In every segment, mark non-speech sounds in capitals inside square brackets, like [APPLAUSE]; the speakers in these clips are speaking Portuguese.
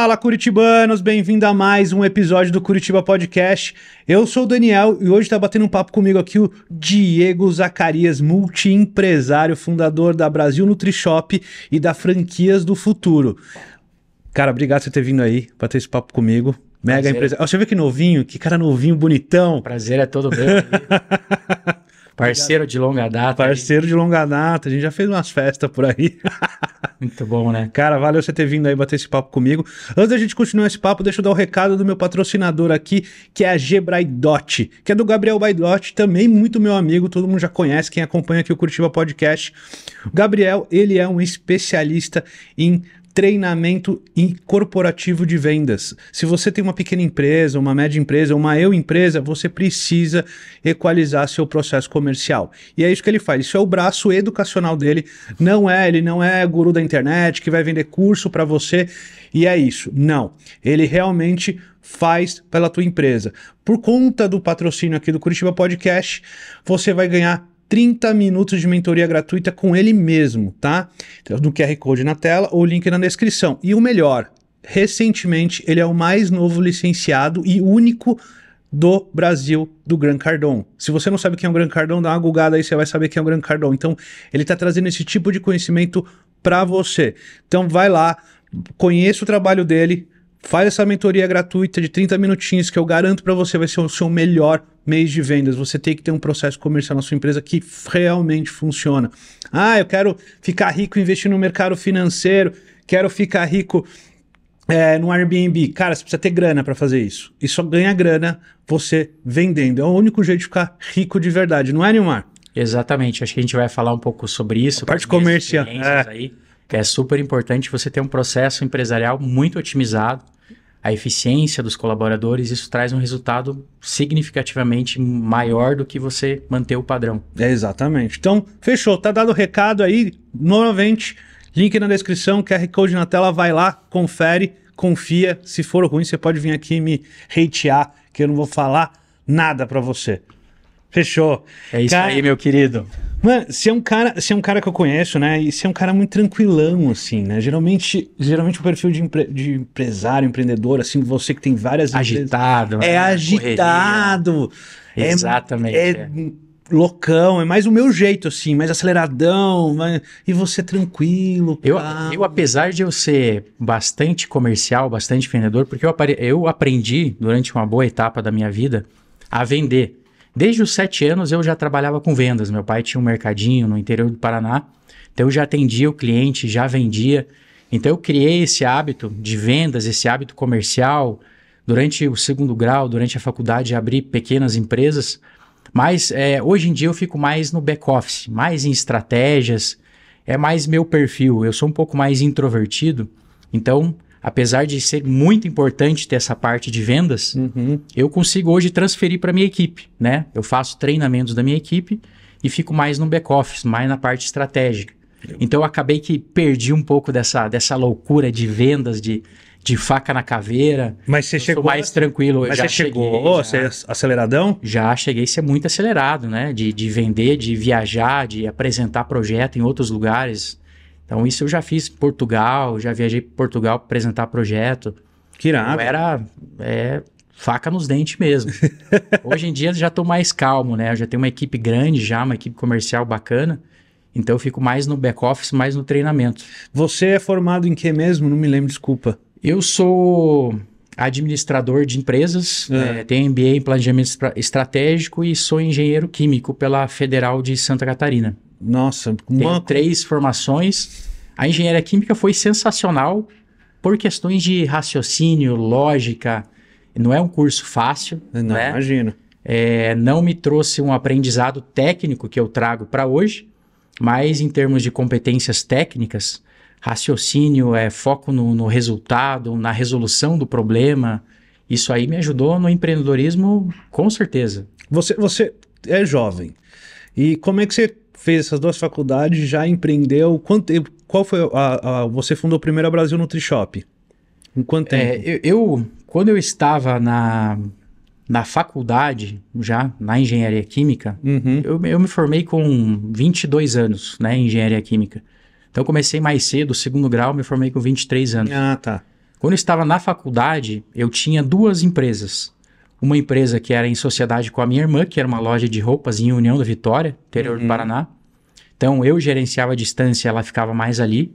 Fala, Curitibanos! Bem-vindo a mais um episódio do Curitiba Podcast. Eu sou o Daniel e hoje está batendo um papo comigo aqui o Diego Zacarias, multiempresário, fundador da Brasil Nutri Shop e da Franquias do Futuro. Cara, obrigado por ter vindo aí bater esse papo comigo. Mega Prazer. empresa. você vê que novinho? Que cara novinho, bonitão. Prazer é todo meu. [LAUGHS] Parceiro de longa data. Parceiro aí. de longa data. A gente já fez umas festas por aí. [LAUGHS] Muito bom, né? Cara, valeu você ter vindo aí bater esse papo comigo. Antes da gente continuar esse papo, deixa eu dar o um recado do meu patrocinador aqui, que é a G que é do Gabriel Baidotti, também muito meu amigo, todo mundo já conhece, quem acompanha aqui o Curitiba Podcast. O Gabriel, ele é um especialista em treinamento corporativo de vendas. Se você tem uma pequena empresa, uma média empresa, uma eu empresa, você precisa equalizar seu processo comercial. E é isso que ele faz. Isso é o braço educacional dele. Não é, ele não é guru da internet que vai vender curso para você e é isso. Não. Ele realmente faz pela tua empresa. Por conta do patrocínio aqui do Curitiba Podcast, você vai ganhar 30 minutos de mentoria gratuita com ele mesmo, tá? no então, QR Code na tela ou link na descrição. E o melhor, recentemente ele é o mais novo licenciado e único do Brasil do Gran Cardon. Se você não sabe quem é o Gran Cardon, dá uma googada aí, você vai saber quem é o Gran Cardon. Então, ele está trazendo esse tipo de conhecimento para você. Então, vai lá, conheça o trabalho dele, Faz essa mentoria gratuita de 30 minutinhos que eu garanto para você vai ser o seu melhor mês de vendas. Você tem que ter um processo comercial na sua empresa que realmente funciona. Ah, eu quero ficar rico investindo no mercado financeiro, quero ficar rico é, no Airbnb. Cara, você precisa ter grana para fazer isso. E só ganha grana você vendendo. É o único jeito de ficar rico de verdade, não é, Nilmar? Exatamente. Acho que a gente vai falar um pouco sobre isso. A parte comercial. É. Aí. É super importante você ter um processo empresarial muito otimizado, a eficiência dos colaboradores, isso traz um resultado significativamente maior do que você manter o padrão. É exatamente. Então, fechou, tá dado o recado aí, novamente, link na descrição, QR Code na tela, vai lá, confere, confia, se for ruim você pode vir aqui me hatear, que eu não vou falar nada para você. Fechou. É isso aí, meu querido. Mano, você é um cara, se é um cara que eu conheço, né? E você é um cara muito tranquilão, assim, né? Geralmente, geralmente o perfil de, empre, de empresário, empreendedor, assim, você que tem várias agitado, empresas, né? é agitado, Correria. é exatamente, é, é loucão, é mais o meu jeito, assim, mais aceleradão, mais... e você tranquilo. Eu, eu, apesar de eu ser bastante comercial, bastante vendedor, porque eu, apare... eu aprendi durante uma boa etapa da minha vida a vender. Desde os sete anos eu já trabalhava com vendas. Meu pai tinha um mercadinho no interior do Paraná, então eu já atendia o cliente, já vendia. Então eu criei esse hábito de vendas, esse hábito comercial. Durante o segundo grau, durante a faculdade, abri pequenas empresas. Mas é, hoje em dia eu fico mais no back-office, mais em estratégias, é mais meu perfil. Eu sou um pouco mais introvertido, então apesar de ser muito importante ter essa parte de vendas, uhum. eu consigo hoje transferir para minha equipe, né? Eu faço treinamentos da minha equipe e fico mais no back office, mais na parte estratégica. Então eu acabei que perdi um pouco dessa, dessa loucura de vendas, de, de faca na caveira. Mas você eu chegou mais tranquilo. Mas você chegou você é aceleradão? Já cheguei a ser muito acelerado, né? De, de vender, de viajar, de apresentar projeto em outros lugares. Então, isso eu já fiz Portugal, já viajei para Portugal para apresentar projeto. Que irado. Então, era é, faca nos dentes mesmo. [LAUGHS] Hoje em dia já estou mais calmo, né? Eu já tenho uma equipe grande já, uma equipe comercial bacana. Então eu fico mais no back office, mais no treinamento. Você é formado em que mesmo? Não me lembro, desculpa. Eu sou administrador de empresas, ah. é. tenho MBA em planejamento estratégico e sou engenheiro químico pela Federal de Santa Catarina nossa, um banco. três formações. A engenharia química foi sensacional por questões de raciocínio, lógica. Não é um curso fácil. Não, né? imagino. É, não me trouxe um aprendizado técnico que eu trago para hoje, mas em termos de competências técnicas, raciocínio, é, foco no, no resultado, na resolução do problema, isso aí me ajudou no empreendedorismo com certeza. Você, você é jovem. E como é que você fez essas duas faculdades, já empreendeu. Quanto tempo? Qual foi a, a você fundou primeiro a Brasil Nutri Shop? Em quanto é, tempo? É, eu, eu, quando eu estava na, na faculdade, já na engenharia química, uhum. eu, eu, me formei com 22 anos, né, em engenharia química. Então eu comecei mais cedo, segundo grau, me formei com 23 anos. Ah, tá. Quando eu estava na faculdade, eu tinha duas empresas uma empresa que era em sociedade com a minha irmã, que era uma loja de roupas em União da Vitória, interior uhum. do Paraná. Então eu gerenciava a distância, ela ficava mais ali.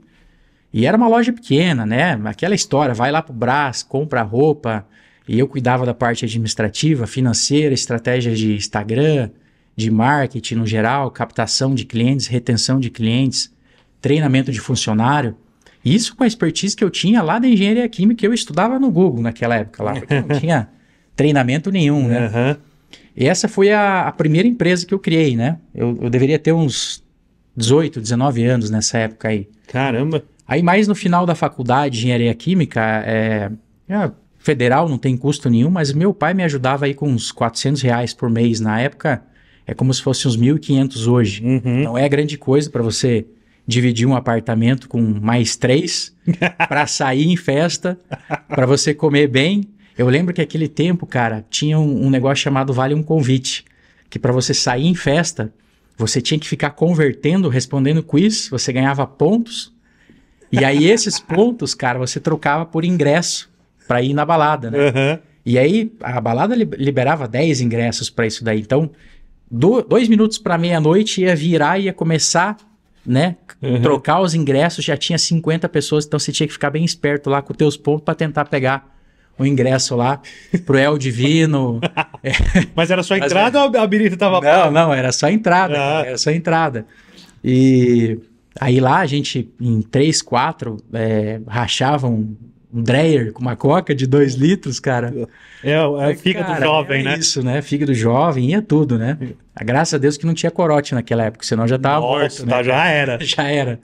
E era uma loja pequena, né? Aquela história, vai lá pro Brás, compra roupa. E eu cuidava da parte administrativa, financeira, estratégias de Instagram, de marketing no geral, captação de clientes, retenção de clientes, treinamento de funcionário. Isso com a expertise que eu tinha lá da engenharia química que eu estudava no Google naquela época lá, porque não [LAUGHS] tinha treinamento nenhum, uhum. né? E essa foi a, a, primeira empresa que eu criei, né? Eu, eu, deveria ter uns 18, 19 anos nessa época aí. Caramba! Aí, mais no final da faculdade de engenharia química, é, é federal, não tem custo nenhum, mas meu pai me ajudava aí com uns 400 reais por mês na época. É como se fosse uns 1.500 hoje. Uhum. Não é grande coisa para você dividir um apartamento com mais três [LAUGHS] para sair em festa, para você comer bem eu lembro que aquele tempo, cara, tinha um, um negócio chamado Vale um Convite, que para você sair em festa, você tinha que ficar convertendo, respondendo quiz, você ganhava pontos. E aí [LAUGHS] esses pontos, cara, você trocava por ingresso para ir na balada, né? Uhum. E aí a balada liberava 10 ingressos para isso daí. Então, do, dois minutos para meia-noite ia virar, ia começar, né? Uhum. Trocar os ingressos, já tinha 50 pessoas, então você tinha que ficar bem esperto lá com os teus pontos para tentar pegar o ingresso lá pro El Divino. é. [LAUGHS] Mas era só a entrada Mas, é. ou a birita tava Não, não, era só a entrada, ah. era só a entrada. E aí lá a gente, em três, quatro, é, rachava um, um Dreyer com uma coca de dois litros, cara. É, é o fígado cara, jovem, é né? Isso, né? Fígado jovem, ia tudo, né? A graça a Deus que não tinha corote naquela época, senão já tava Nossa, morto, né? já era. [LAUGHS] Já era.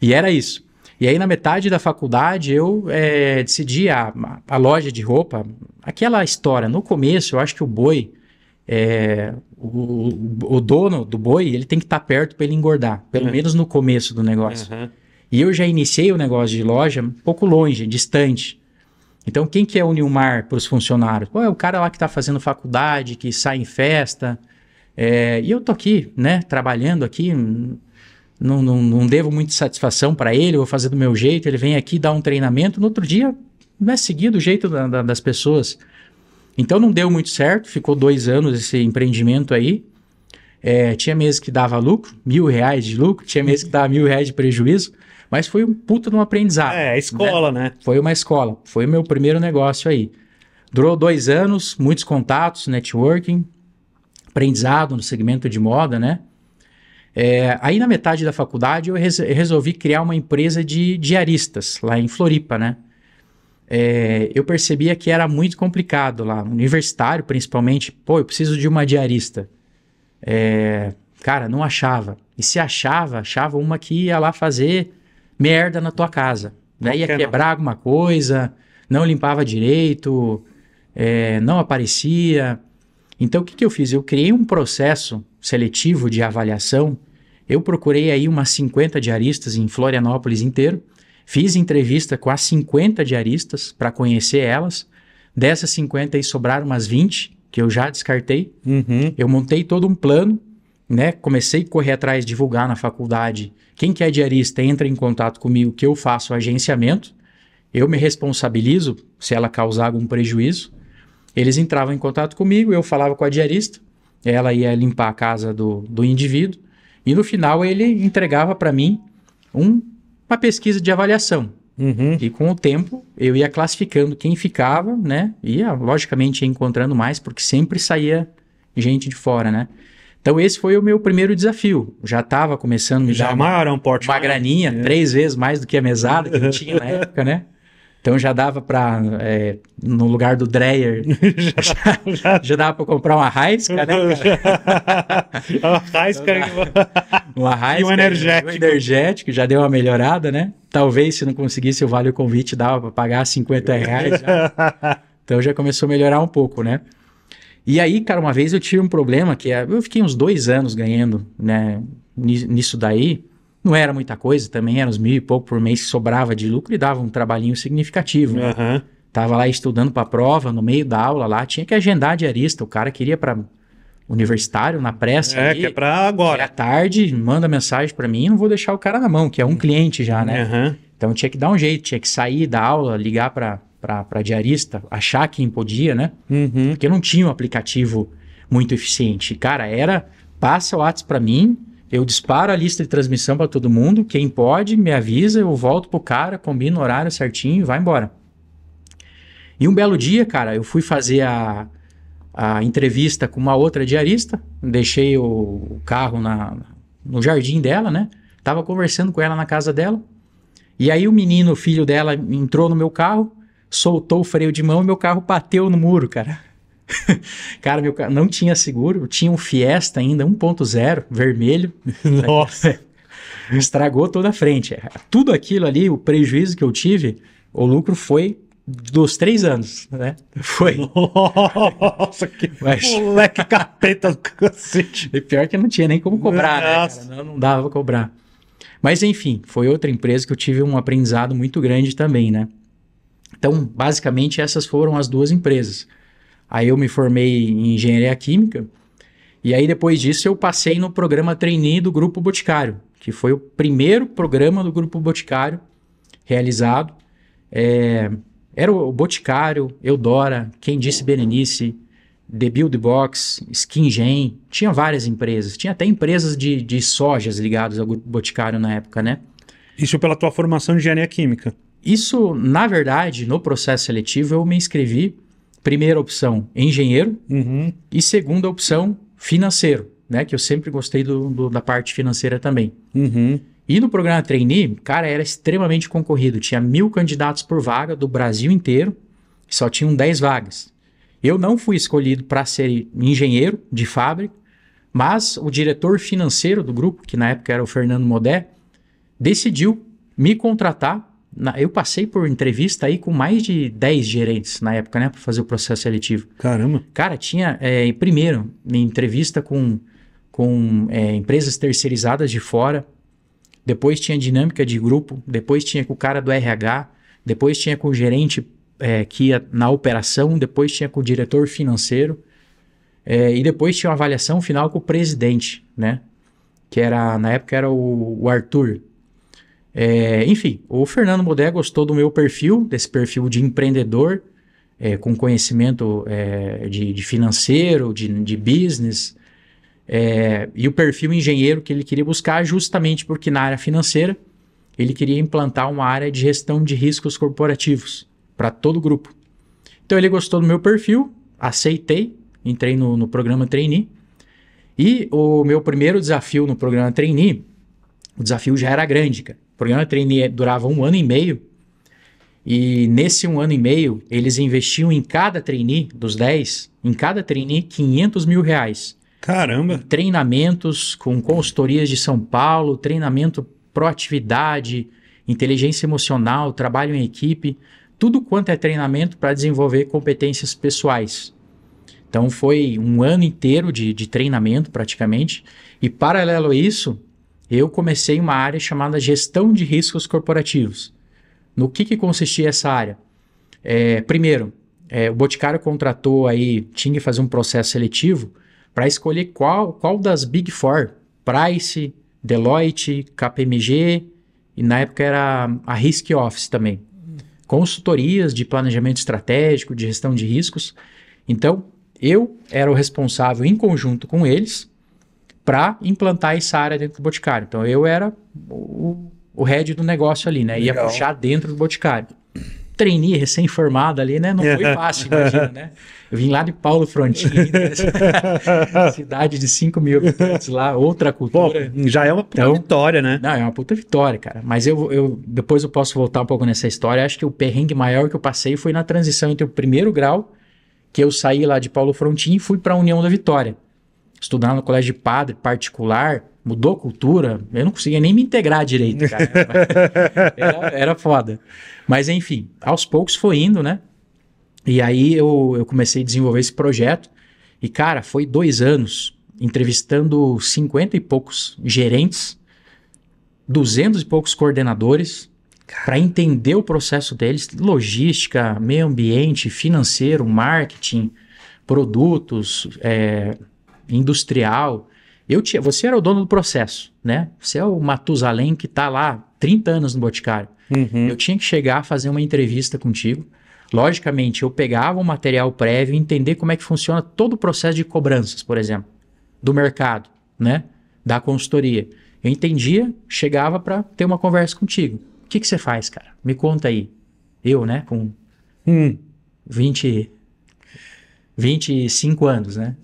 E era isso. E aí, na metade da faculdade, eu é, decidi a, a loja de roupa. Aquela história, no começo, eu acho que o boi, é, o, o, dono do boi, ele tem que estar tá perto para ele engordar, pelo uhum. menos no começo do negócio. Uhum. E eu já iniciei o negócio de loja um pouco longe, distante. Então, quem que é o Nilmar para os funcionários? Pô, é o cara lá que está fazendo faculdade, que sai em festa. É, e eu tô aqui, né, trabalhando aqui, não, não, não devo muita satisfação para ele, vou fazer do meu jeito, ele vem aqui dar um treinamento, no outro dia não é seguir do jeito da, da, das pessoas. Então não deu muito certo, ficou dois anos esse empreendimento aí. É, tinha meses que dava lucro, mil reais de lucro, tinha meses que dava mil reais de prejuízo, mas foi um puta de um aprendizado. É, né? escola, né? né? Foi uma escola, foi o meu primeiro negócio aí. Durou dois anos, muitos contatos, networking, aprendizado no segmento de moda, né? É, aí na metade da faculdade eu resolvi criar uma empresa de diaristas lá em Floripa, né? É, eu percebia que era muito complicado lá, universitário principalmente. Pô, eu preciso de uma diarista. É, cara, não achava. E se achava, achava uma que ia lá fazer merda na tua casa. Né? Ia quebrar não. alguma coisa, não limpava direito, é, não aparecia. Então, o que, que eu fiz? Eu criei um processo seletivo de avaliação eu procurei aí umas 50 diaristas em Florianópolis inteiro, fiz entrevista com as 50 diaristas para conhecer elas. Dessas 50 aí sobraram umas 20 que eu já descartei. Uhum. Eu montei todo um plano, né? Comecei a correr atrás, divulgar na faculdade. Quem que é diarista entra em contato comigo que eu faço o agenciamento. Eu me responsabilizo se ela causar algum prejuízo. Eles entravam em contato comigo, eu falava com a diarista, ela ia limpar a casa do, do indivíduo. E no final ele entregava para mim um, uma pesquisa de avaliação. Uhum. E com o tempo eu ia classificando quem ficava, né? Ia, logicamente, encontrando mais, porque sempre saía gente de fora, né? Então esse foi o meu primeiro desafio. Já estava começando a me Já dar uma, um porte uma graninha, é. três vezes mais do que a mesada que eu [LAUGHS] tinha na época, né? Então já dava para, é, no lugar do Dreyer, já, [LAUGHS] já, já, dava para comprar uma Heisker, né? [LAUGHS] Cara? uma Heisker uma Raisca. E um energético. Um energético, já deu uma melhorada, né? Talvez se não conseguisse o Vale o Convite, dava para pagar 50 reais. Já. Então já começou a melhorar um pouco, né? E aí, cara, uma vez eu tive um problema que é, eu fiquei uns dois anos ganhando, né? Nisso daí. Não era muita coisa também, era uns mil e pouco por mês que sobrava de lucro e dava um trabalhinho significativo. Né? Uhum. Tava lá estudando para a prova, no meio da aula lá, tinha que agendar diarista, o cara queria para universitário na pressa. É, ali, que é para agora. É tarde, manda mensagem para mim, não vou deixar o cara na mão, que é um uhum. cliente já, né? Uhum. Então tinha que dar um jeito, tinha que sair da aula, ligar para para diarista, achar quem podia, né? Uhum. Porque não tinha um aplicativo muito eficiente. Cara, era passa o WhatsApp para mim, eu disparo a lista de transmissão para todo mundo. Quem pode, me avisa, eu volto pro cara, combino o horário certinho e vai embora. E um belo dia, cara, eu fui fazer a, a entrevista com uma outra diarista. Deixei o, o carro na, no jardim dela, né? Tava conversando com ela na casa dela. E aí o menino, o filho dela, entrou no meu carro, soltou o freio de mão e meu carro bateu no muro, cara. [LAUGHS] cara, meu carro não tinha seguro, tinha um Fiesta ainda 1.0, vermelho. [LAUGHS] Nossa! [LAUGHS] Estragou toda a frente. Tudo aquilo ali, o prejuízo que eu tive, o lucro foi dos três anos, né? Foi. Nossa, que Mas... moleque capeta do cacete. E pior que não tinha nem como cobrar, Nossa. né? Cara? Não, não dava pra cobrar. Mas enfim, foi outra empresa que eu tive um aprendizado muito grande também, né? Então, basicamente, essas foram as duas empresas. Aí eu me formei em engenharia química. E aí depois disso eu passei no programa trainee do Grupo Boticário, que foi o primeiro programa do Grupo Boticário realizado. É, era o Boticário, Eudora, Quem Disse Berenice, The Build Box, Gen, tinha várias empresas. Tinha até empresas de, de sojas ligadas ao Grupo Boticário na época, né? Isso pela tua formação de engenharia química? Isso, na verdade, no processo seletivo eu me inscrevi primeira opção, engenheiro, uhum. e segunda opção, financeiro, né? Que eu sempre gostei do, do da parte financeira também. Uhum. E no programa Trainee, cara, era extremamente concorrido. Tinha mil candidatos por vaga do Brasil inteiro, só tinham 10 vagas. Eu não fui escolhido para ser engenheiro de fábrica, mas o diretor financeiro do grupo, que na época era o Fernando Modé, decidiu me contratar na, eu passei por entrevista aí com mais de 10 gerentes na época, né? Para fazer o processo seletivo. Caramba. Cara, tinha, é, primeiro, entrevista com, com é, empresas terceirizadas de fora. Depois tinha dinâmica de grupo. Depois tinha com o cara do RH. Depois tinha com o gerente é, que ia na operação. Depois tinha com o diretor financeiro. É, e depois tinha uma avaliação final com o presidente, né? Que era, na época, era o, o Arthur, é, enfim, o Fernando Modé gostou do meu perfil, desse perfil de empreendedor, é, com conhecimento é, de, de, financeiro, de, de business, é, e o perfil engenheiro que ele queria buscar, justamente porque na área financeira ele queria implantar uma área de gestão de riscos corporativos para todo o grupo. Então ele gostou do meu perfil, aceitei, entrei no, no programa Trainee, e o meu primeiro desafio no programa Trainee, o desafio já era grande, cara programa de trainee durava um ano e meio. E nesse um ano e meio, eles investiam em cada trainee, dos 10, em cada trainee, 500 mil reais. Caramba! Treinamentos com consultorias de São Paulo, treinamento proatividade, inteligência emocional, trabalho em equipe, tudo quanto é treinamento para desenvolver competências pessoais. Então foi um ano inteiro de, de treinamento praticamente. E paralelo a isso, eu comecei uma área chamada gestão de riscos corporativos. No que, que consistia essa área? É, primeiro, é, o Boticário contratou aí, tinha que fazer um processo seletivo para escolher qual, qual das Big Four, Price, Deloitte, KPMG, e na época era a Risk Office também. Consultorias de planejamento estratégico, de gestão de riscos. Então, eu era o responsável em conjunto com eles para implantar essa área dentro do Boticário. Então eu era o, o head do negócio ali, né? Legal. Ia puxar dentro do Boticário. Treinei recém-formado ali, né? Não foi [LAUGHS] fácil, imagina, né? Eu vim lá de Paulo Frontin, né? [LAUGHS] cidade de 5 mil habitantes lá, outra cultura. Pô, já é uma puta então, vitória, né? Não, é uma puta vitória, cara. Mas eu, eu depois eu posso voltar um pouco nessa história. Acho que o perrengue maior que eu passei foi na transição entre o primeiro grau, que eu saí lá de Paulo Frontin e fui para a União da Vitória estudar no colégio de padre particular, mudou cultura, eu não conseguia nem me integrar direito, cara. [LAUGHS] era, era foda. Mas enfim, aos poucos foi indo, né? E aí eu, eu comecei a desenvolver esse projeto. E, cara, foi dois anos entrevistando cinquenta e poucos gerentes, duzentos e poucos coordenadores, para entender o processo deles, logística, meio ambiente, financeiro, marketing, produtos, é, industrial. Eu tinha, você era o dono do processo, né? Você é o Matusalém que está lá 30 anos no Boticário. Uhum. Eu tinha que chegar, fazer uma entrevista contigo. Logicamente, eu pegava um material prévio e entender como é que funciona todo o processo de cobranças, por exemplo, do mercado, né? Da consultoria. Eu entendia, chegava para ter uma conversa contigo. O que, que você faz, cara? Me conta aí. Eu, né, com hum. 20, 25 anos, né?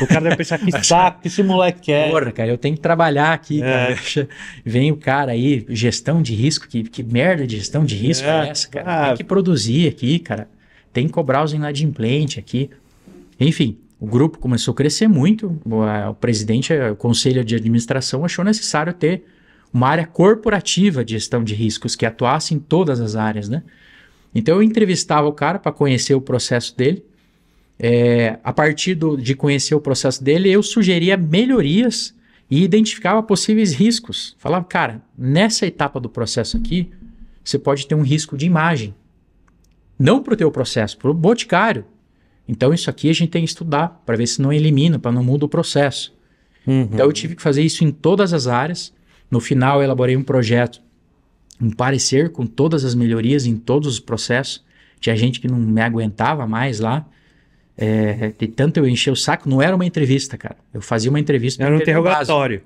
O cara deve pensar que [LAUGHS] saco, que esse moleque é. Porra, cara, eu tenho que trabalhar aqui. É. Vem o cara aí, gestão de risco, que, que merda de gestão de risco é, é essa, cara? Ah. Tem que produzir aqui, cara. Tem que cobrar os inadimplentes aqui. Enfim, o grupo começou a crescer muito. O, presidente, o conselho de administração achou necessário ter uma área corporativa de gestão de riscos que atuasse em todas as áreas, né? Então eu entrevistava o cara para conhecer o processo dele é, a partir do, de conhecer o processo dele, eu sugeria melhorias e identificava possíveis riscos. Falava, cara, nessa etapa do processo aqui, você pode ter um risco de imagem. Não para o teu processo, para o boticário. Então isso aqui a gente tem que estudar para ver se não elimina, para não muda o processo. Uhum. Então eu tive que fazer isso em todas as áreas. No final eu elaborei um projeto, um parecer com todas as melhorias em todos os processos. Tinha gente que não me aguentava mais lá. É, de tanto eu encher o saco, não era uma entrevista, cara. Eu fazia uma entrevista. Era um interrogatório.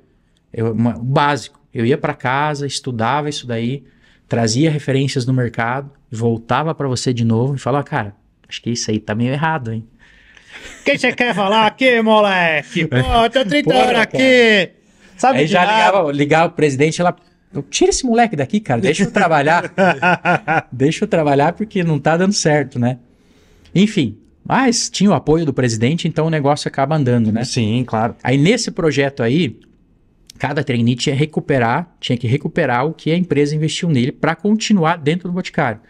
Eu, uma, básico. Eu ia para casa, estudava isso daí, trazia referências no mercado, voltava para você de novo e falava, cara, acho que isso aí tá meio errado, hein? O que você quer falar aqui, moleque? [LAUGHS] É. Pô, eu tô 30 Porra, horas aqui. Sabe aí já nada. ligava, ligava o presidente, ela tira esse moleque daqui, cara, deixa eu trabalhar. [LAUGHS] deixa eu trabalhar porque não tá dando certo, né? Enfim, mas tinha o apoio do presidente, então o negócio acaba andando, né? Sim, claro. Aí nesse projeto aí, cada trainee tinha, recuperar, tinha que recuperar o que a empresa investiu nele para continuar dentro do Boticário.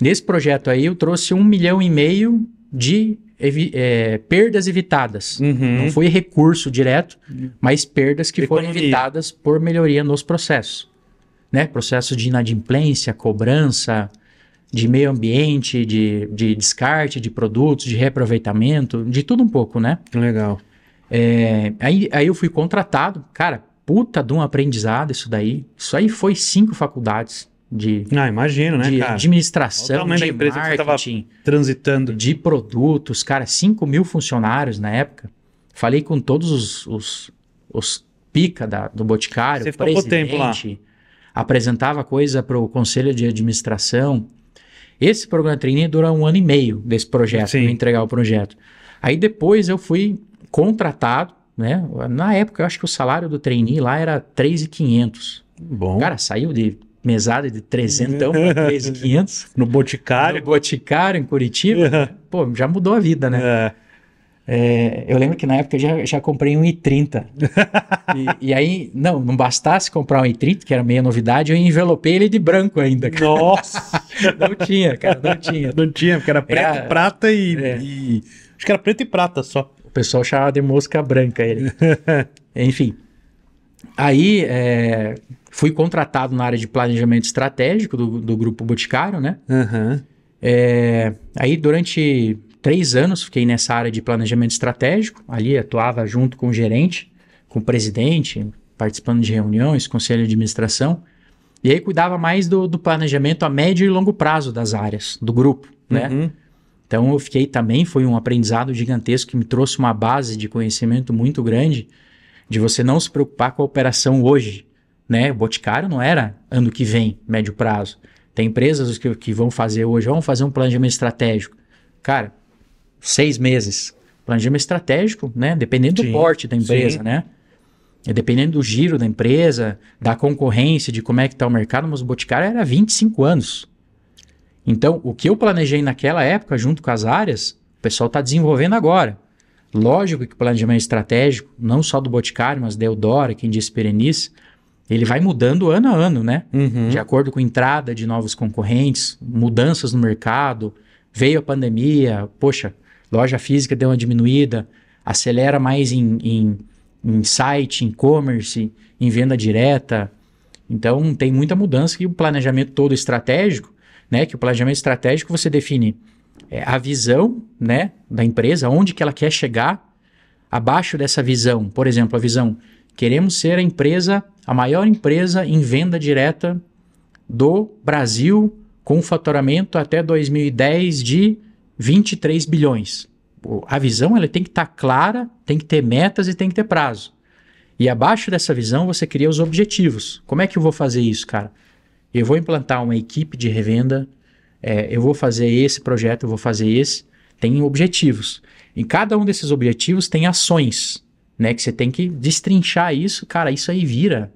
Nesse projeto aí, eu trouxe um milhão e meio de é, perdas evitadas. Uhum. Não foi recurso direto, uhum. mas perdas que Economia. foram evitadas por melhoria nos processos. Né? Processo de inadimplência, cobrança, de meio ambiente, de, de descarte de produtos, de reaproveitamento, de tudo um pouco, né? Que Legal. É, aí, aí eu fui contratado, cara, puta de um aprendizado isso daí. Isso aí foi cinco faculdades de ah, imagino, né, de cara? administração, de marketing, transitando, de produtos, cara, 5 mil funcionários na época. Falei com todos os, os, os pica da, do Boticário, Você presidente, tempo lá. apresentava coisa para o conselho de administração. Esse programa de training dura um ano e meio desse projeto, me entregar o projeto. Aí depois eu fui contratado, né? Na época eu acho que o salário do trainee lá era 3,500. Bom. Cara, saiu de mesada de 300 para 3,500. No Boticário. No Boticário, em Curitiba. Pô, já mudou a vida, né? É. É, eu lembro que na época eu já, já comprei um i30. [LAUGHS] e, e, aí, não, não bastasse comprar um i30, que era meia novidade, eu envelopei ele de branco ainda. Cara. Nossa! [LAUGHS] não tinha, cara, não tinha. Não tinha, porque era é preto, era, prata e, é. e, Acho que era preto e prata só. O pessoal chamava de mosca branca ele. [LAUGHS] Enfim. Aí é, fui contratado na área de planejamento estratégico do, do Grupo Boticário, né? Uhum. aí durante três anos, fiquei nessa área de planejamento estratégico, ali atuava junto com o gerente, com o presidente, participando de reuniões, conselho de administração, e aí cuidava mais do, do planejamento a médio e longo prazo das áreas, do grupo, né? Uhum. Então eu fiquei também, foi um aprendizado gigantesco que me trouxe uma base de conhecimento muito grande de você não se preocupar com a operação hoje, né? O Boticário não era ano que vem, médio prazo. Tem empresas que, que vão fazer hoje, vão fazer um planejamento estratégico. Cara, seis meses. Planejamento estratégico, né? Dependendo sim, do porte da empresa, sim. né? E é, dependendo do giro da empresa, da concorrência, de como é que está o mercado, mas o Boticário era 25 anos. Então, o que eu planejei naquela época, junto com as áreas, o pessoal está desenvolvendo agora. Lógico que o planejamento estratégico, não só do Boticário, mas da Eudora, quem disse Perenice, ele vai mudando ano a ano, né? Uhum. De acordo com entrada de novos concorrentes, mudanças no mercado, veio a pandemia, poxa, Loja física deu uma diminuída, acelera mais em, em, em site, em e-commerce, em venda direta. Então tem muita mudança e o planejamento todo estratégico, né? Que o planejamento estratégico você define é, a visão, né, da empresa, onde que ela quer chegar. Abaixo dessa visão, por exemplo, a visão queremos ser a empresa, a maior empresa em venda direta do Brasil com faturamento até 2010 de 23 bilhões. A visão ela tem que estar tá clara, tem que ter metas e tem que ter prazo. E abaixo dessa visão você cria os objetivos. Como é que eu vou fazer isso, cara? Eu vou implantar uma equipe de revenda, é, eu vou fazer esse projeto, eu vou fazer esse. Tem objetivos. Em cada um desses objetivos tem ações, né? Que você tem que destrinchar isso, cara. Isso aí vira,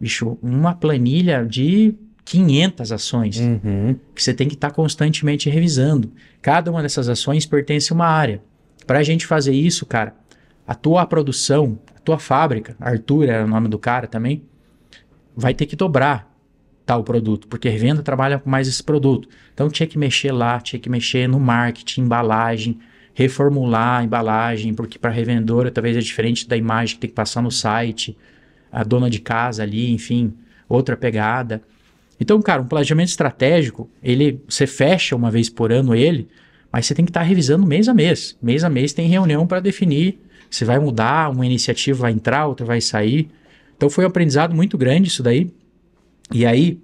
bicho, uma planilha de 500 ações uhum. que você tem que estar tá constantemente revisando. Cada uma dessas ações pertence a uma área. Para a gente fazer isso, cara, a tua produção, a tua fábrica, Arthur era é o nome do cara também, vai ter que dobrar tal produto, porque revenda trabalha com mais esse produto. Então tinha que mexer lá, tinha que mexer no marketing, embalagem, reformular a embalagem, porque para revendedora talvez é diferente da imagem que tem que passar no site, a dona de casa ali, enfim, outra pegada. Então, cara, um planejamento estratégico, ele você fecha uma vez por ano ele, mas você tem que estar tá revisando mês a mês. Mês a mês tem reunião para definir se vai mudar, uma iniciativa vai entrar, outra vai sair. Então foi um aprendizado muito grande isso daí. E aí,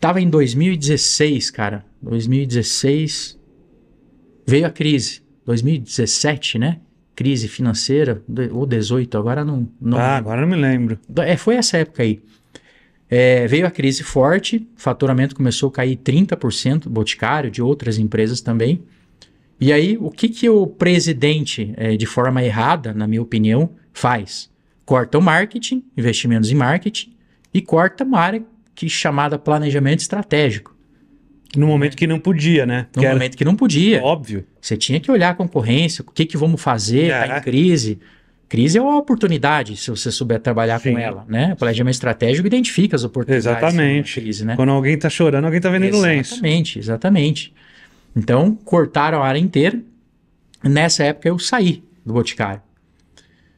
tava em 2016, cara. 2016 veio a crise. 2017, né? Crise financeira, ou 18, agora não. não ah, agora não me lembro. É, foi essa época aí. É, veio a crise forte, faturamento começou a cair 30%, Boticário, de outras empresas também. E aí, o que, que o presidente, é, de forma errada, na minha opinião, faz? Corta o marketing, investimentos em marketing, e corta uma área que é chamada planejamento estratégico. No momento que não podia, né? No que momento que não podia. Óbvio. Você tinha que olhar a concorrência, o que, que vamos fazer, está em é. crise. Crise é uma oportunidade, se você souber trabalhar Sim. com ela, né? O planejamento estratégico identifica as oportunidades. Né, exatamente. Crise, né? Quando alguém está chorando, alguém está vendendo exatamente, lenço. Exatamente, exatamente. Então, cortaram a área inteira. Nessa época, eu saí do Boticário.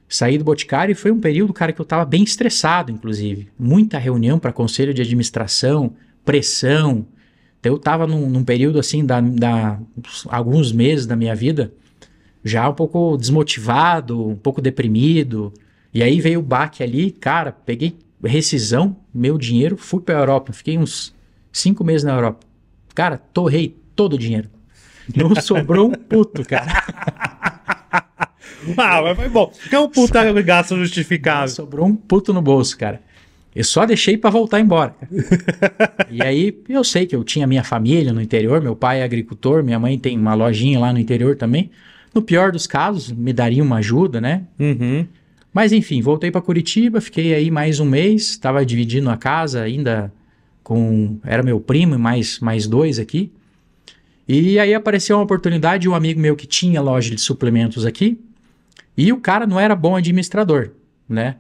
Saí do Boticário e foi um período, cara, que eu estava bem estressado, inclusive. Muita reunião para conselho de administração, pressão. Então, eu estava num, num, período, assim, da, da, alguns meses da minha vida já um pouco desmotivado, um pouco deprimido. E aí veio o baque ali, cara, peguei rescisão, meu dinheiro, fui para a Europa. Fiquei uns cinco meses na Europa. Cara, torrei todo o dinheiro. Não [LAUGHS] sobrou um puto, cara. [LAUGHS] ah, mas foi bom. Que é um puta Sabe? gasto justificado Sobrou um puto no bolso, cara. Eu só deixei para voltar embora. [LAUGHS] e aí eu sei que eu tinha minha família no interior, meu pai é agricultor, minha mãe tem uma lojinha lá no interior também. No pior dos casos, me daria uma ajuda, né? Uhum. Mas enfim, voltei para Curitiba, fiquei aí mais um mês, estava dividindo a casa ainda com. Era meu primo e mais, mais dois aqui. E aí apareceu uma oportunidade, um amigo meu que tinha loja de suplementos aqui, e o cara não era bom administrador, né?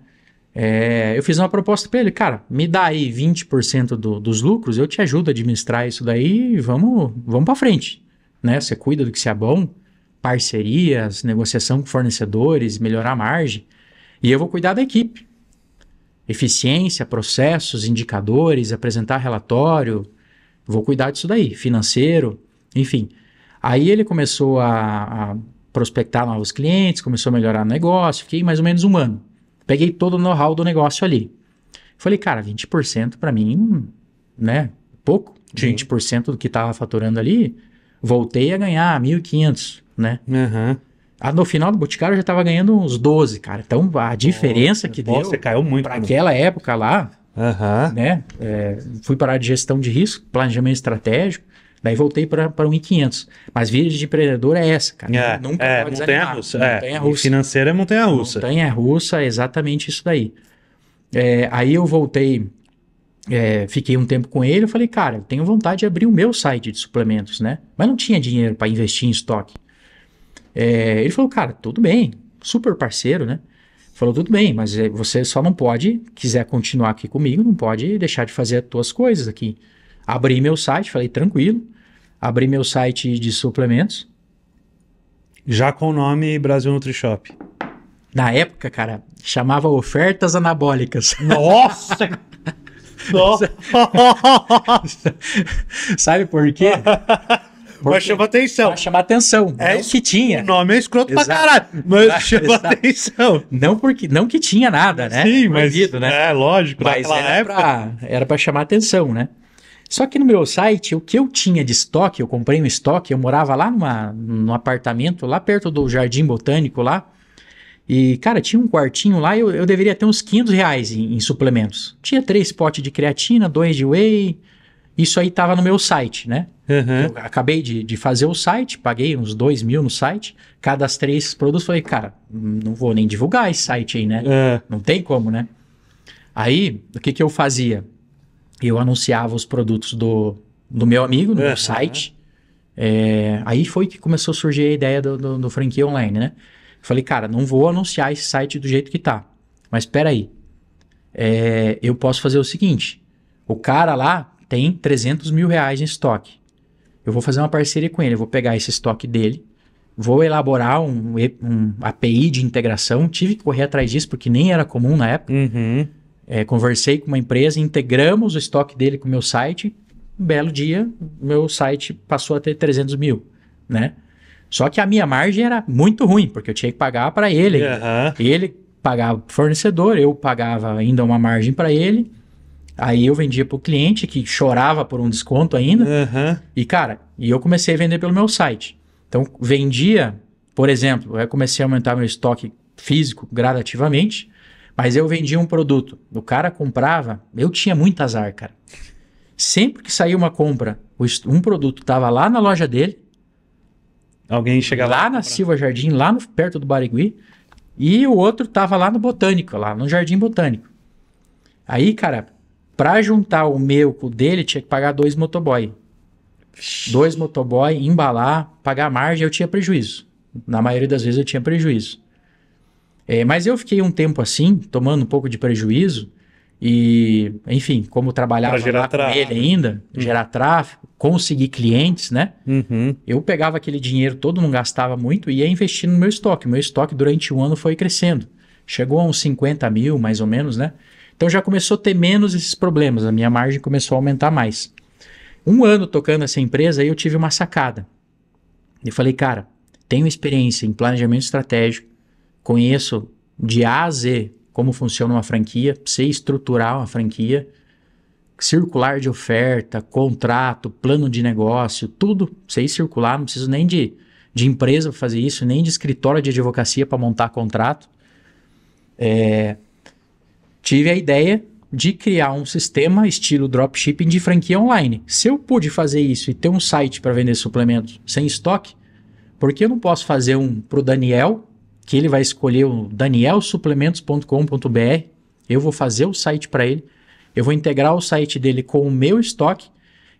É, eu fiz uma proposta para ele, cara, me dá aí 20% do, dos lucros, eu te ajudo a administrar isso daí e vamos, vamos para frente, né? Você cuida do que você é bom, parcerias, negociação com fornecedores, melhorar a margem. E eu vou cuidar da equipe. Eficiência, processos, indicadores, apresentar relatório. Vou cuidar disso daí, financeiro, enfim. Aí ele começou a, a prospectar novos clientes, começou a melhorar o negócio. Fiquei mais ou menos um ano. Peguei todo o know-how do negócio ali. Falei, cara, 20% para mim, né? Pouco. Sim. 20% do que estava faturando ali. Voltei a ganhar 1.500 né? Uhum. Ah, no final do Boticário eu já estava ganhando uns 12, cara. Então a diferença oh, que deu. Você caiu muito. para aquela época lá, uhum. né? É, fui parar de gestão de risco, planejamento estratégico. Daí voltei para 1.500. Mas vida de empreendedor é essa, cara. É, Nunca é, é, montanha russa. montanha russa. Financeira é montanha russa. Montanha russa é exatamente isso daí. É, aí eu voltei, é, fiquei um tempo com ele. Eu falei, cara, eu tenho vontade de abrir o meu site de suplementos, né? Mas não tinha dinheiro para investir em estoque. É, ele falou, cara, tudo bem, super parceiro, né? Falou, tudo bem, mas eh, você só não pode, quiser continuar aqui comigo, não pode deixar de fazer as tuas coisas aqui. Abri meu site, falei, tranquilo. Abri meu site de suplementos. Já com o nome Brasil Nutri Shop. Na época, cara, chamava ofertas anabólicas. [LAUGHS] Nossa! Nossa. [LAUGHS] Sabe por quê? [LAUGHS] Porque chamar atenção. Pra chamar atenção. É o que tinha. O nome é escroto Exato. pra caralho, mas ah, chama atenção. Não porque não que tinha nada, né? Sim, proibido, mas né? é lógico. Mas era época... pra, era pra chamar atenção, né? Só que no meu site, o que eu tinha de estoque, eu comprei um estoque, eu morava lá numa, num apartamento, lá perto do Jardim Botânico lá. E, cara, tinha um quartinho lá, eu, eu deveria ter uns 500 reais em, em suplementos. Tinha três potes de creatina, dois de whey. Isso aí tava no meu site, né? Uhum. acabei de, de, fazer o site, paguei uns dois mil no site, cada três produtos, falei, cara, não vou nem divulgar esse site aí, né? É. Não tem como, né? Aí, o que, que eu fazia? Eu anunciava os produtos do, do meu amigo no uhum. meu site. É, aí foi que começou a surgir a ideia do, do, do franquia online, né? falei, cara, não vou anunciar esse site do jeito que tá. Mas peraí, é, eu posso fazer o seguinte: o cara lá tem 300 mil reais em estoque eu vou fazer uma parceria com ele, eu vou pegar esse estoque dele, vou elaborar um, um API de integração, tive que correr atrás disso porque nem era comum na época. Uhum. É, conversei com uma empresa, integramos o estoque dele com o meu site. Um belo dia, meu site passou a ter 300 mil, né? Só que a minha margem era muito ruim, porque eu tinha que pagar para ele. Uhum. Ele pagava fornecedor, eu pagava ainda uma margem para ele. Aí eu vendia pro cliente que chorava por um desconto ainda. Uhum. E, cara, e eu comecei a vender pelo meu site. Então, vendia, por exemplo, eu comecei a aumentar meu estoque físico gradativamente, mas eu vendia um produto. O cara comprava, eu tinha muito azar, cara. Sempre que saía uma compra, um produto tava lá na loja dele. Alguém chegava lá. Lá na Silva Jardim, lá no, perto do Barigui. E o outro tava lá no Botânico, lá no Jardim Botânico. Aí, cara, para juntar o meu com o dele, tinha que pagar dois motoboy. Dois motoboy, embalar, pagar margem, eu tinha prejuízo. Na maioria das vezes eu tinha prejuízo. É, mas eu fiquei um tempo assim, tomando um pouco de prejuízo. E, enfim, como trabalhava lá com ele ainda, uhum. gerar tráfego, conseguir clientes, né? Uhum. Eu pegava aquele dinheiro todo, não gastava muito e ia investindo no meu estoque. Meu estoque durante o ano foi crescendo. Chegou a uns 50 mil, mais ou menos, né? Então já começou a ter menos esses problemas, a minha margem começou a aumentar mais. Um ano tocando essa empresa, aí eu tive uma sacada. Eu falei, cara, tenho experiência em planejamento estratégico, conheço de A a Z como funciona uma franquia, sei estruturar uma franquia, circular de oferta, contrato, plano de negócio, tudo, sei circular, não preciso nem de, de empresa para fazer isso, nem de escritório de advocacia para montar contrato. É, tive a ideia de criar um sistema estilo dropshipping de franquia online. Se eu pude fazer isso e ter um site para vender suplementos sem estoque, por que eu não posso fazer um para o Daniel, que ele vai escolher o danielsuplementos.com.br, eu vou fazer o site para ele, eu vou integrar o site dele com o meu estoque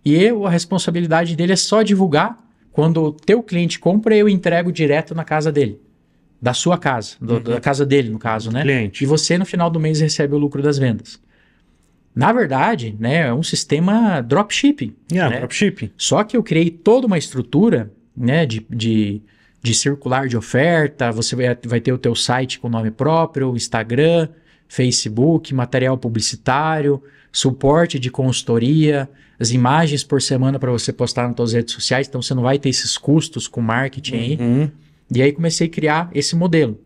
e eu, a responsabilidade dele é só divulgar. Quando o teu cliente compra, eu entrego direto na casa dele da sua casa, do, uhum. da casa dele, no caso, né? Cliente. E você, no final do mês, recebe o lucro das vendas. Na verdade, né, é um sistema dropshipping. Yeah, é, né? dropshipping. Só que eu criei toda uma estrutura né, de, de, de circular de oferta, você vai, vai ter o teu site com nome próprio, Instagram, Facebook, material publicitário, suporte de consultoria, as imagens por semana para você postar nas suas redes sociais, então você não vai ter esses custos com marketing uhum. aí. E aí comecei a criar esse modelo.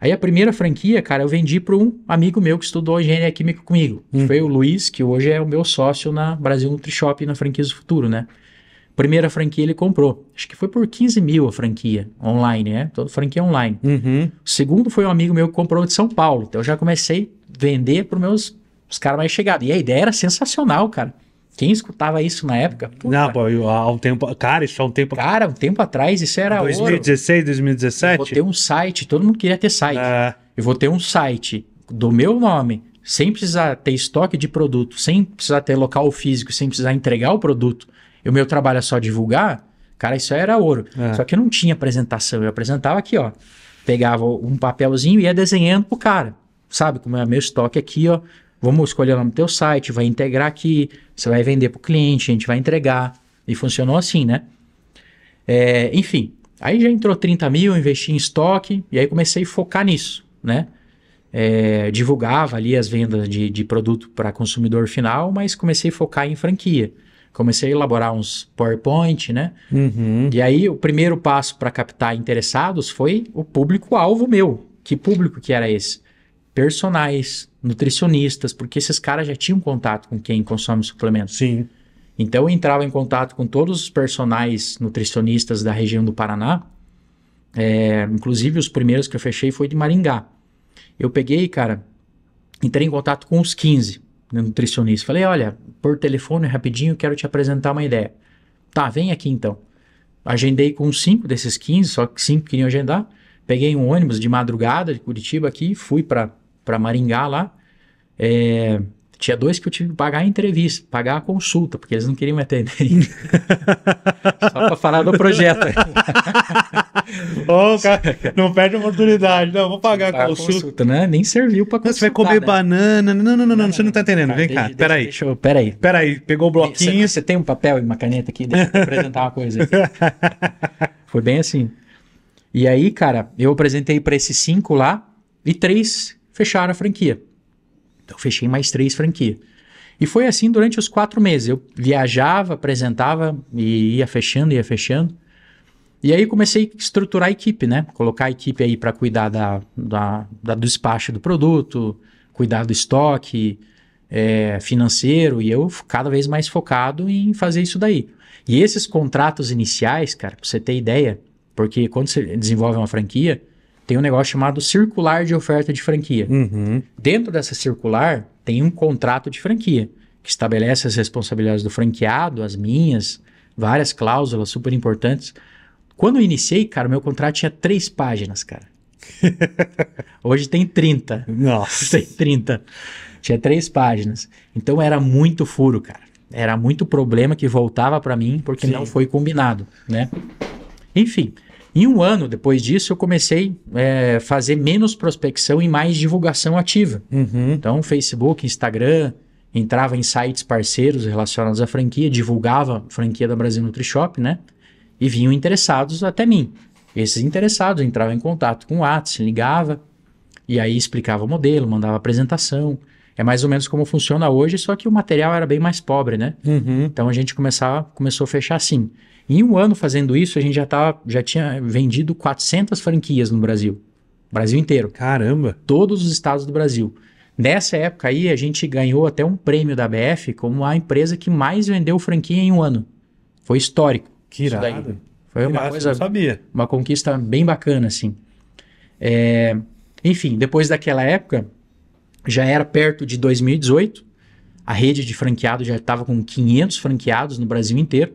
Aí a primeira franquia, cara, eu vendi para um amigo meu que estudou engenharia química comigo. Hum. Foi o Luiz, que hoje é o meu sócio na Brasil Nutri Shop na franquia do futuro, né? Primeira franquia ele comprou. Acho que foi por 15 mil a franquia online, né? Toda franquia online. Uhum. O segundo foi um amigo meu que comprou de São Paulo. Então eu já comecei a vender para meus os caras mais chegados. E a ideia era sensacional, cara. Quem escutava isso na época? Puta. Não, pô, eu, há um tempo. Cara, isso há um tempo. Cara, um tempo atrás isso era. 2016, ouro. 2017? Eu vou ter um site, todo mundo queria ter site. É. Eu vou ter um site do meu nome, sem precisar ter estoque de produto, sem precisar ter local físico, sem precisar entregar o produto. E o meu trabalho é só divulgar. Cara, isso era ouro. É. Só que eu não tinha apresentação. Eu apresentava aqui, ó. Pegava um papelzinho e ia desenhando pro cara. Sabe, como é meu estoque aqui, ó Vamos escolher o nome do teu site, vai integrar aqui, você vai vender para o cliente, a gente vai entregar. E funcionou assim, né? É, enfim, aí já entrou 30 mil, investi em estoque e aí comecei a focar nisso, né? É, divulgava ali as vendas de, de produto para consumidor final, mas comecei a focar em franquia. Comecei a elaborar uns PowerPoint, né? Uhum. E aí o primeiro passo para captar interessados foi o público-alvo meu. Que público que era esse? Personais, nutricionistas, porque esses caras já tinham contato com quem consome suplemento. Sim. Então eu entrava em contato com todos os personagens nutricionistas da região do Paraná, é, inclusive os primeiros que eu fechei foi de Maringá. Eu peguei, cara, entrei em contato com os 15 né, nutricionistas. Falei, olha, por telefone rapidinho, quero te apresentar uma ideia. Tá, vem aqui então. Agendei com cinco desses 15, só que cinco queriam agendar. Peguei um ônibus de madrugada de Curitiba aqui, fui para Maringá lá. É, tinha dois que eu tive que pagar a entrevista, pagar a consulta, porque eles não queriam me atender. [LAUGHS] Só para falar do projeto. [LAUGHS] oh, cara, não perde a oportunidade. Não, vou pagar a consulta. consulta né? Nem serviu para consultar. Você vai comer né? banana. Não, não, não, não, não, você não tá entendendo. Tá, Vem cá, peraí. Deixa eu, peraí. Peraí, pegou o bloquinho. Você, você tem um papel e uma caneta aqui? Deixa eu apresentar uma coisa aqui. [LAUGHS] Foi bem assim. E aí, cara, eu apresentei para esses cinco lá e três fecharam a franquia. Então, fechei mais três franquias. E foi assim durante os quatro meses. Eu viajava, apresentava e ia fechando, ia fechando. E aí comecei a estruturar a equipe, né? Colocar a equipe aí para cuidar da, da, da, do despacho do produto, cuidar do estoque é, financeiro. E eu cada vez mais focado em fazer isso daí. E esses contratos iniciais, cara, para você ter ideia, porque quando você desenvolve uma franquia, tem um negócio chamado circular de oferta de franquia. Uhum. Dentro dessa circular, tem um contrato de franquia, que estabelece as responsabilidades do franqueado, as minhas, várias cláusulas super importantes. Quando eu iniciei, cara, meu contrato tinha três páginas, cara. [LAUGHS] Hoje tem 30. Nossa. Tem 30. Tinha três páginas. Então era muito furo, cara. Era muito problema que voltava para mim porque Sim. não foi combinado, né? Enfim, e um ano depois disso, eu comecei a é, fazer menos prospecção e mais divulgação ativa. Uhum. Então, Facebook, Instagram, entrava em sites parceiros relacionados à franquia, divulgava a franquia da Brasil Nutri Shop, né? E vinham interessados até mim. Esses interessados entravam em contato com o Atos, ligava e aí explicava o modelo, mandava apresentação. É mais ou menos como funciona hoje, só que o material era bem mais pobre, né? Uhum. Então a gente começava, começou a fechar assim. Em um ano fazendo isso, a gente já, tava, tá, já tinha vendido 400 franquias no Brasil. Brasil inteiro. Caramba! Todos os estados do Brasil. Nessa época aí, a gente ganhou até um prêmio da BF como a empresa que mais vendeu franquia em um ano. Foi histórico. Que irado. Foi que uma irado, coisa... sabia. Uma conquista bem bacana, assim. É... Enfim, depois daquela época, já era perto de 2018, a rede de franqueados já estava com 500 franqueados no Brasil inteiro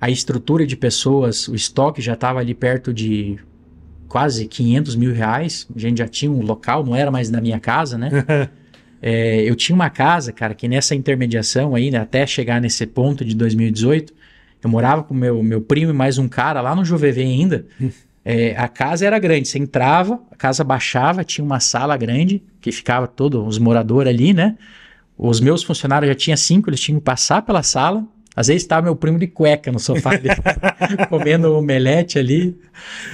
a estrutura de pessoas, o estoque já estava ali perto de quase 500 mil reais. A gente já tinha um local, não era mais na minha casa, né? [LAUGHS] é, eu tinha uma casa, cara, que nessa intermediação aí, né, até chegar nesse ponto de 2018, eu morava com meu, meu primo e mais um cara lá no Jovem ainda. [LAUGHS] É, a casa era grande, você entrava, a casa baixava, tinha uma sala grande que ficava todos os moradores ali, né? Os meus funcionários já tinha cinco, eles tinham que passar pela sala, às vezes estava tá meu primo de cueca no sofá dele, [LAUGHS] comendo omelete ali.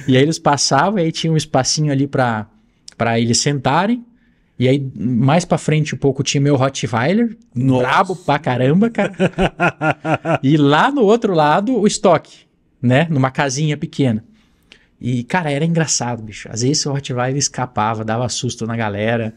E aí eles passavam, e aí tinha um espacinho ali para eles sentarem. E aí, mais pra frente um pouco, tinha meu Rottweiler, Nossa. brabo pra caramba, cara. e lá no outro lado, o estoque, né? Numa casinha pequena. E, cara, era engraçado, bicho. Às vezes o Rottweiler escapava, dava susto na galera.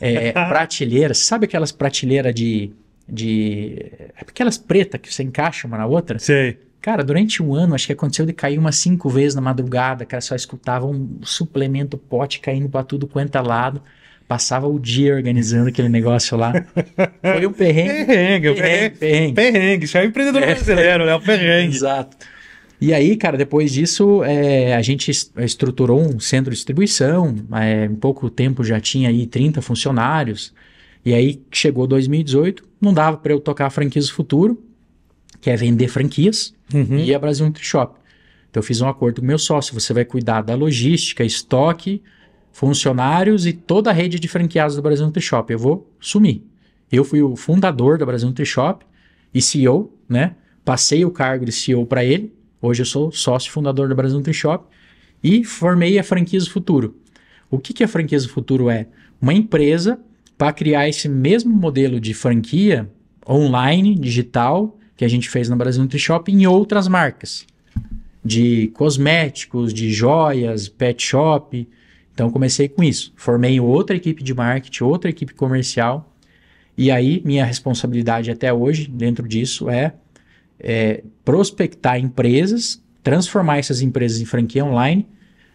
É, prateleira, sabe aquelas prateleiras de de. Aquelas pretas que você encaixa uma na outra. Sei. Cara, durante um ano, acho que aconteceu de cair umas cinco vezes na madrugada, cara, só escutava um suplemento pote caindo para tudo quanto é lado. Passava o dia organizando aquele negócio lá. [LAUGHS] Foi um perrengue. perrengue, perrengue, perrengue. Perrengue, isso é um empreendedor é, brasileiro, né? O perrengue. Exato. E aí, cara, depois disso, é, a gente estruturou um centro de distribuição. É, em pouco tempo já tinha aí 30 funcionários. E aí chegou 2018, não dava para eu tocar franquias do futuro, que é vender franquias, uhum. e a Brasil Nutri Shop. Então eu fiz um acordo com meu sócio, você vai cuidar da logística, estoque, funcionários e toda a rede de franqueados do Brasil Nutri Shop. Eu vou sumir. Eu fui o fundador da Brasil Nutri Shop e CEO, né? Passei o cargo de CEO para ele. Hoje eu sou sócio fundador da Brasil Nutri Shop e formei a Franquias do Futuro. O que, que a Franquias do Futuro é? Uma empresa para criar esse mesmo modelo de franquia online, digital, que a gente fez no Brasil Nutri Shop em outras marcas. De cosméticos, de joias, pet shop. Então comecei com isso. Formei outra equipe de marketing, outra equipe comercial. E aí minha responsabilidade até hoje dentro disso é, é prospectar empresas, transformar essas empresas em franquia online,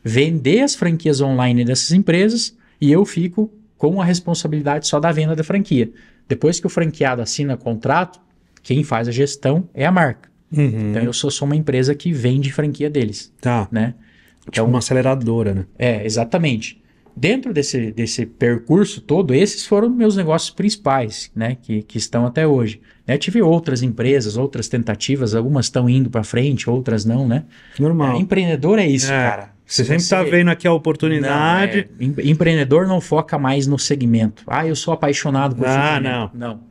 vender as franquias online dessas empresas e eu fico com a responsabilidade só da venda da franquia. Depois que o franqueado assina contrato, quem faz a gestão é a marca. Uhum. Então eu sou só uma empresa que vende franquia deles. Tá. Né? Tipo então uma aceleradora, né? É, exatamente. Dentro desse, desse percurso todo, esses foram meus negócios principais, né? Que, que estão até hoje. Né? Tive outras empresas, outras tentativas, algumas estão indo para frente, outras não, né? Normal. É, empreendedor é isso, é. cara. Você sempre está vendo aqui a oportunidade. Não, é... Empreendedor não foca mais no segmento. Ah, eu sou apaixonado por ah, não, não, não.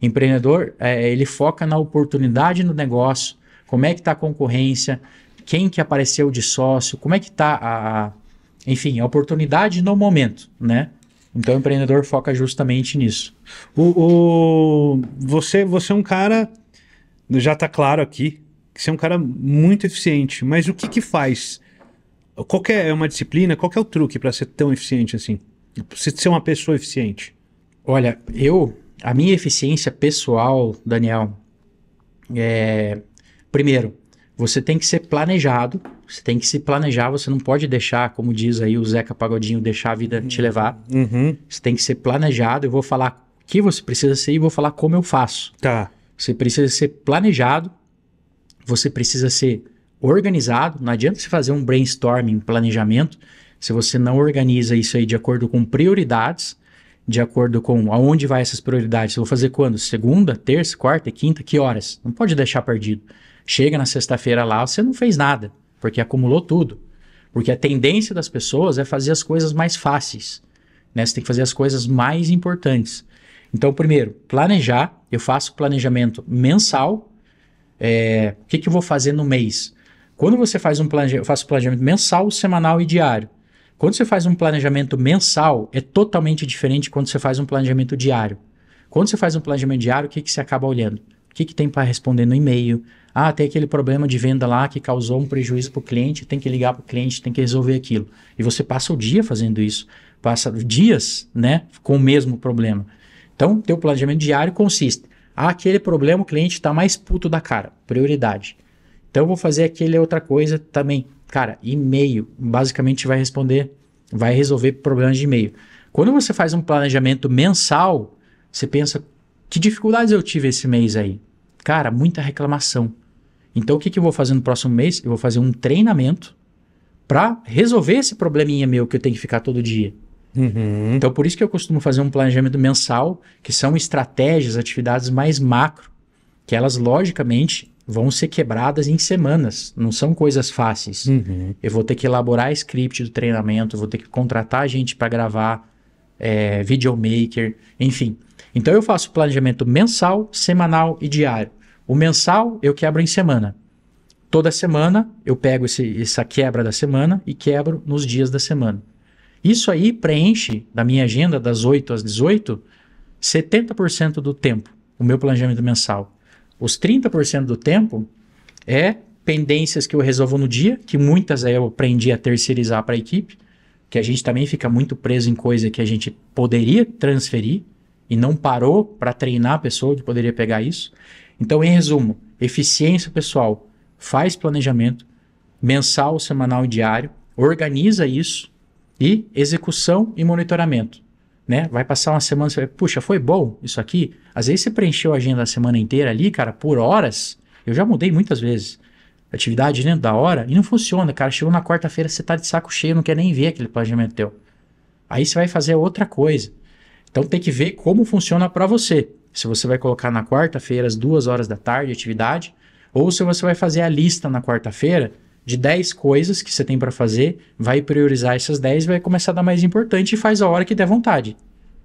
Empreendedor, é, ele foca na oportunidade no negócio. Como é que está a concorrência? Quem que apareceu de sócio? Como é que está a, enfim, a oportunidade no momento, né? Então o empreendedor foca justamente nisso. O, o você, você é um cara, já está claro aqui, que você é um cara muito eficiente. Mas o que que faz? Qual é uma disciplina? Qual é o truque para ser tão eficiente assim? Pra ser uma pessoa eficiente? Olha, eu, a minha eficiência pessoal, Daniel, é. Primeiro, você tem que ser planejado, você tem que se planejar, você não pode deixar, como diz aí o Zeca Pagodinho, deixar a vida te levar. Uhum. Você tem que ser planejado, eu vou falar o que você precisa ser e vou falar como eu faço. Tá. Você precisa ser planejado, você precisa ser organizado. Não adianta você fazer um brainstorming, planejamento, se você não organiza isso aí de acordo com prioridades, de acordo com aonde vai essas prioridades. Eu vou fazer quando? Segunda, terça, quarta, quinta, que horas? Não pode deixar perdido. Chega na sexta-feira lá, você não fez nada, porque acumulou tudo. Porque a tendência das pessoas é fazer as coisas mais fáceis. Né? Você tem que fazer as coisas mais importantes. Então, primeiro, planejar. Eu faço planejamento mensal. É, o que, que eu vou fazer no mês? Quando você faz um planejamento, faz planejamento mensal, semanal e diário. Quando você faz um planejamento mensal, é totalmente diferente quando você faz um planejamento diário. Quando você faz um planejamento diário, o que, que você acaba olhando? O que, que tem para responder no e-mail? Ah, tem aquele problema de venda lá que causou um prejuízo para o cliente, tem que ligar para o cliente, tem que resolver aquilo. E você passa o dia fazendo isso, passa dias né, com o mesmo problema. Então, teu planejamento diário consiste. Ah, aquele problema o cliente está mais puto da cara, prioridade. Então eu vou fazer aquele outra coisa também. Cara, e-mail basicamente vai responder, vai resolver problemas de e-mail. Quando você faz um planejamento mensal, você pensa que dificuldades eu tive esse mês aí? Cara, muita reclamação. Então o que, que eu vou fazer no próximo mês? Eu vou fazer um treinamento para resolver esse probleminha meu que eu tenho que ficar todo dia. Uhum. Então, por isso que eu costumo fazer um planejamento mensal, que são estratégias, atividades mais macro, que elas, logicamente, vão ser quebradas em semanas, não são coisas fáceis. Uhum. Eu vou ter que elaborar script do treinamento, vou ter que contratar gente para gravar, é, videomaker, enfim. Então eu faço planejamento mensal, semanal e diário. O mensal eu quebro em semana. Toda semana eu pego esse, essa quebra da semana e quebro nos dias da semana. Isso aí preenche da minha agenda das 8 às 18 70% do tempo, o meu planejamento mensal. Os 30% do tempo é pendências que eu resolvo no dia, que muitas eu aprendi a terceirizar para a equipe, que a gente também fica muito preso em coisa que a gente poderia transferir e não parou para treinar a pessoa que poderia pegar isso. Então, em resumo, eficiência pessoal, faz planejamento mensal, semanal e diário, organiza isso e execução e monitoramento né? Vai passar uma semana, você vai, puxa, foi bom isso aqui. Às vezes você preencheu a agenda a semana inteira ali, cara, por horas. Eu já mudei muitas vezes. Atividade dentro né, da hora e não funciona, cara. Chegou na quarta-feira, você tá de saco cheio, não quer nem ver aquele planejamento teu. Aí você vai fazer outra coisa. Então tem que ver como funciona para você. Se você vai colocar na quarta-feira às duas horas da tarde atividade, ou se você vai fazer a lista na quarta-feira de 10 coisas que você tem para fazer, vai priorizar essas 10, vai começar a dar mais importante e faz a hora que der vontade.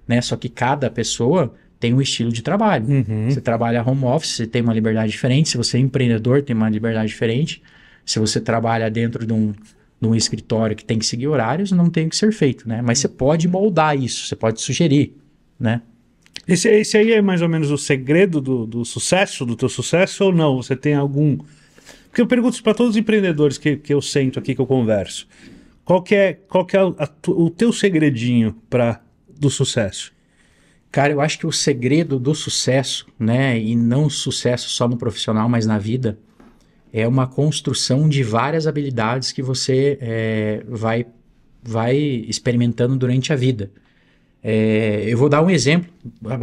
Né? Só que cada pessoa tem um estilo de trabalho. Uhum. Você trabalha home office, você tem uma liberdade diferente. Se você é empreendedor, tem uma liberdade diferente. Se você trabalha dentro de um, de um escritório que tem que seguir horários, não tem o que ser feito, né? Mas uhum. você pode moldar isso, você pode sugerir, né? Esse, esse aí é mais ou menos o segredo do, do sucesso, do teu sucesso ou não? Você tem algum porque eu pergunto para todos os empreendedores que, que eu sento aqui, que eu converso. Qual que é, qual que é a, o teu segredinho para do sucesso? Cara, eu acho que o segredo do sucesso, né, e não sucesso só no profissional, mas na vida, é uma construção de várias habilidades que você é, vai, vai experimentando durante a vida. É, eu vou dar um exemplo,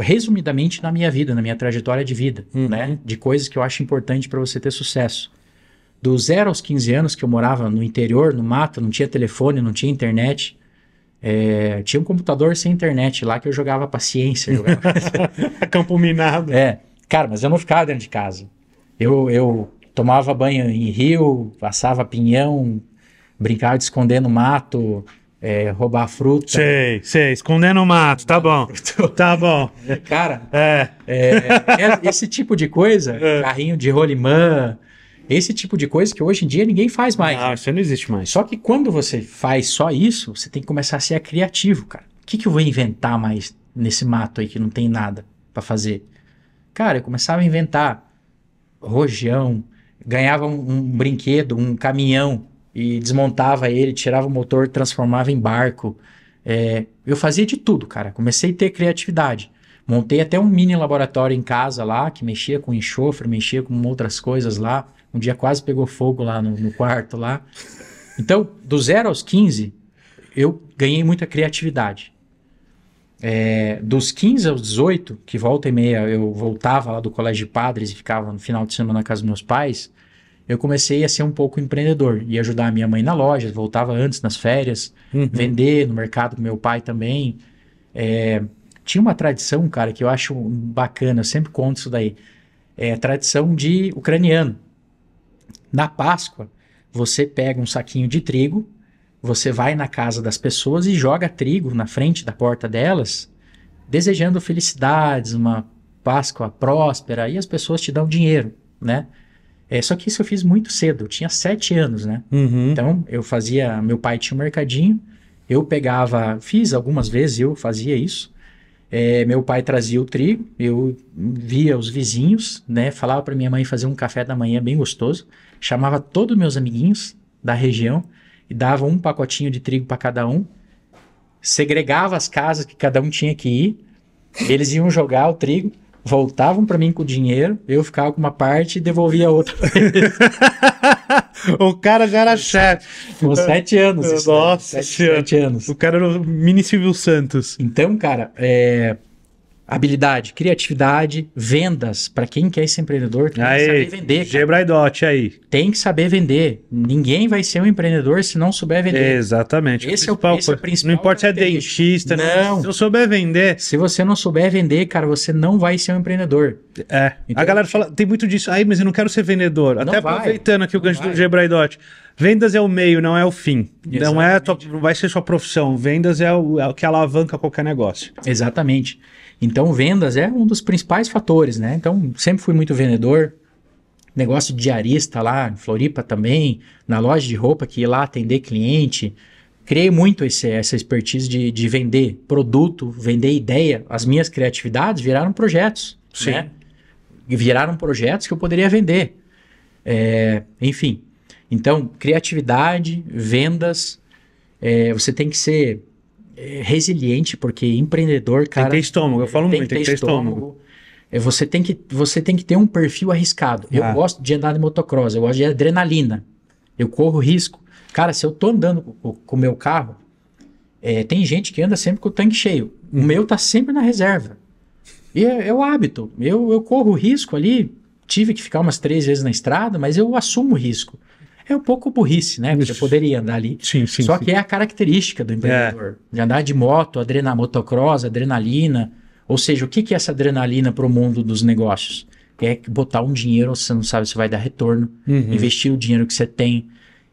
resumidamente, na minha vida, na minha trajetória de vida, uhum. né, de coisas que eu acho importante para você ter sucesso do zero aos 15 anos que eu morava no interior, no mato, não tinha telefone, não tinha internet. É, tinha um computador sem internet lá que eu jogava paciência. Jogava... [LAUGHS] Campo minado. É, cara, mas eu não ficava dentro de casa. Eu, eu tomava banho em rio, passava pinhão, brincava de esconder no mato, é, roubar fruta. Sei, sei, esconder no mato, tá bom. [LAUGHS] tá bom. Cara, é. É, é. esse tipo de coisa, é. carrinho de rolimã, esse tipo de coisa que hoje em dia ninguém faz mais. Ah, isso não existe mais. Só que quando você faz só isso, você tem que começar a ser criativo, cara. O que, que eu vou inventar mais nesse mato aí que não tem nada para fazer? Cara, eu começava a inventar rojão, ganhava um, um brinquedo, um caminhão e desmontava ele, tirava o motor, transformava em barco. É, eu fazia de tudo, cara. Comecei a ter criatividade. Montei até um mini laboratório em casa lá, que mexia com enxofre, mexia com outras coisas lá. Um dia quase pegou fogo lá no, no quarto lá. Então, do zero aos 15, eu ganhei muita criatividade. É, dos 15 aos 18, que volta e meia eu voltava lá do colégio de padres e ficava no final de semana na casa dos meus pais, eu comecei a ser um pouco empreendedor. Ia ajudar a minha mãe na loja, voltava antes nas férias, uhum. vender no mercado com meu pai também. É, tinha uma tradição, cara, que eu acho bacana, eu sempre conto isso daí. É a tradição de ucraniano. Na Páscoa, você pega um saquinho de trigo, você vai na casa das pessoas e joga trigo na frente da porta delas, desejando felicidades, uma Páscoa próspera, e as pessoas te dão dinheiro, né? É, só que isso eu fiz muito cedo, eu tinha sete anos, né? Uhum. Então, eu fazia... Meu pai tinha um mercadinho, eu pegava... Fiz algumas vezes, eu fazia isso. É, meu pai trazia o trigo, eu via os vizinhos, né? Falava para minha mãe fazer um café da manhã bem gostoso chamava todos meus amiguinhos da região e dava um pacotinho de trigo para cada um, segregava as casas que cada um tinha que ir, eles iam jogar o trigo, voltavam para mim com o dinheiro, eu ficava com uma parte e devolvia a outra. [LAUGHS] o cara já era chefe. Com sete anos. Isso, Nossa, né? sete, sete, anos. O cara era o mini Silvio Santos. Então, cara, é habilidade, criatividade, vendas. Para quem quer é ser empreendedor, tem aí, que saber vender. Gebraidote aí. Tem que saber vender. Ninguém vai ser um empreendedor se não souber vender. Exatamente. Esse, é o, esse é o principal. Não importa se é dentista, né? não. Se não souber vender. Se você não souber vender, cara, você não vai ser um empreendedor. É. Entendeu? A galera fala, tem muito disso. Aí, mas eu não quero ser vendedor. Não Até vai, aproveitando aqui o gancho do Gebraidote. Vendas é o meio, não é o fim. Exatamente. Não é tua, vai ser sua profissão. Vendas é o, é o que alavanca qualquer negócio. Exatamente. Então, vendas é um dos principais fatores, né? Então, sempre fui muito vendedor, negócio de diarista lá em Floripa também, na loja de roupa que ia lá atender cliente. Criei muito esse, essa expertise de, de vender produto, vender ideia. As minhas criatividades viraram projetos, Sim. né? Viraram projetos que eu poderia vender. É, enfim, então, criatividade, vendas, é, você tem que ser é, resiliente, porque empreendedor, cara. Tem que ter estômago, eu falo muito, tem que ter estômago. estômago. É, você tem, que, você tem que ter um perfil arriscado. Eu ah. gosto de andar de motocross, eu gosto de adrenalina. Eu corro risco. Cara, se eu tô andando com o meu carro, é, tem gente que anda sempre com o tanque cheio. O hum. meu tá sempre na reserva. E é, é o hábito. Eu, eu corro risco ali. Tive que ficar umas três vezes na estrada, mas eu assumo risco. É um pouco burrice, né? Você poderia andar ali. Sim, sim. Só sim. que é a característica do empreendedor. É. De andar de moto, adrenar motocross, adrenalina. Ou seja, o que, que é essa adrenalina para o mundo dos negócios? É botar um dinheiro, você não sabe se vai dar retorno, uhum. investir o dinheiro que você tem,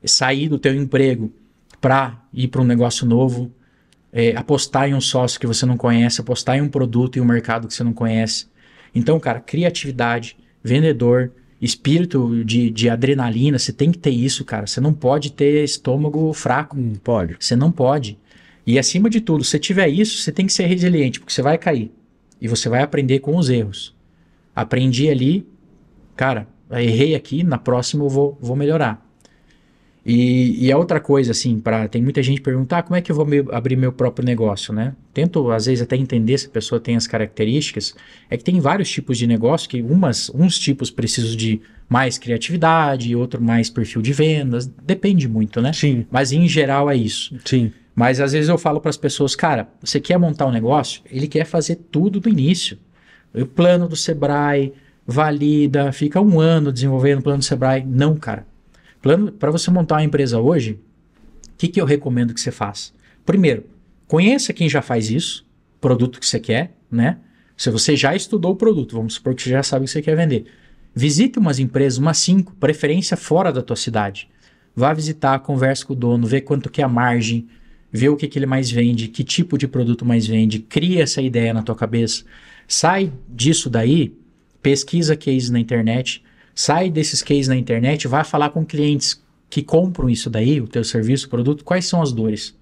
sair do teu emprego para ir para um negócio novo, é, apostar em um sócio que você não conhece, apostar em um produto e um mercado que você não conhece. Então, cara, criatividade, vendedor, espírito de, de adrenalina, você tem que ter isso, cara. Você não pode ter estômago fraco. Não pode. Você não pode. E acima de tudo, se tiver isso, você tem que ser resiliente, porque você vai cair. E você vai aprender com os erros. Aprendi ali, cara, errei aqui, na próxima eu vou, vou melhorar. E, e a é outra coisa, assim, para tem muita gente perguntar ah, como é que eu vou me, abrir meu próprio negócio, né? Tento, às vezes, até entender se a pessoa tem as características. É que tem vários tipos de negócio que umas, uns tipos precisam de mais criatividade, outro mais perfil de vendas. Depende muito, né? Sim. Mas em geral é isso. Sim. Mas às vezes eu falo para as pessoas, cara, você quer montar um negócio? Ele quer fazer tudo do início. O plano do Sebrae valida, fica um ano desenvolvendo o plano do Sebrae. Não, cara. Para você montar uma empresa hoje, o que, que eu recomendo que você faça? Primeiro, conheça quem já faz isso, produto que você quer, né? Se você já estudou o produto, vamos supor que você já sabe o que você quer vender. Visite umas empresas, umas cinco, preferência fora da tua cidade. Vá visitar, converse com o dono, vê quanto que é a margem, vê o que, que ele mais vende, que tipo de produto mais vende, cria essa ideia na tua cabeça. Sai disso daí, pesquisa case na internet, Sai desses cases na internet, vai falar com clientes que compram isso daí, o teu serviço, o produto, quais são as dores? O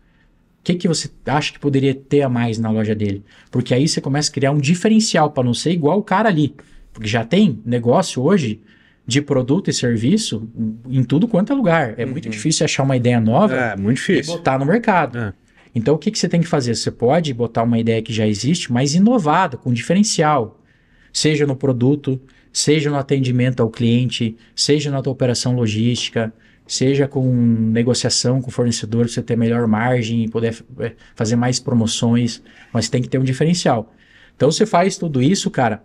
que, que você acha que poderia ter a mais na loja dele? Porque aí você começa a criar um diferencial para não ser igual o cara ali. Porque já tem negócio hoje de produto e serviço em tudo quanto é lugar. É uhum. muito difícil achar uma ideia nova é, muito difícil. e botar no mercado. É. Então, o que, que você tem que fazer? Você pode botar uma ideia que já existe, mas inovada, com diferencial. Seja no produto, seja no atendimento ao cliente, seja na tua operação logística, seja com negociação com o fornecedor para você ter melhor margem e poder é, fazer mais promoções, mas tem que ter um diferencial. Então você faz tudo isso, cara.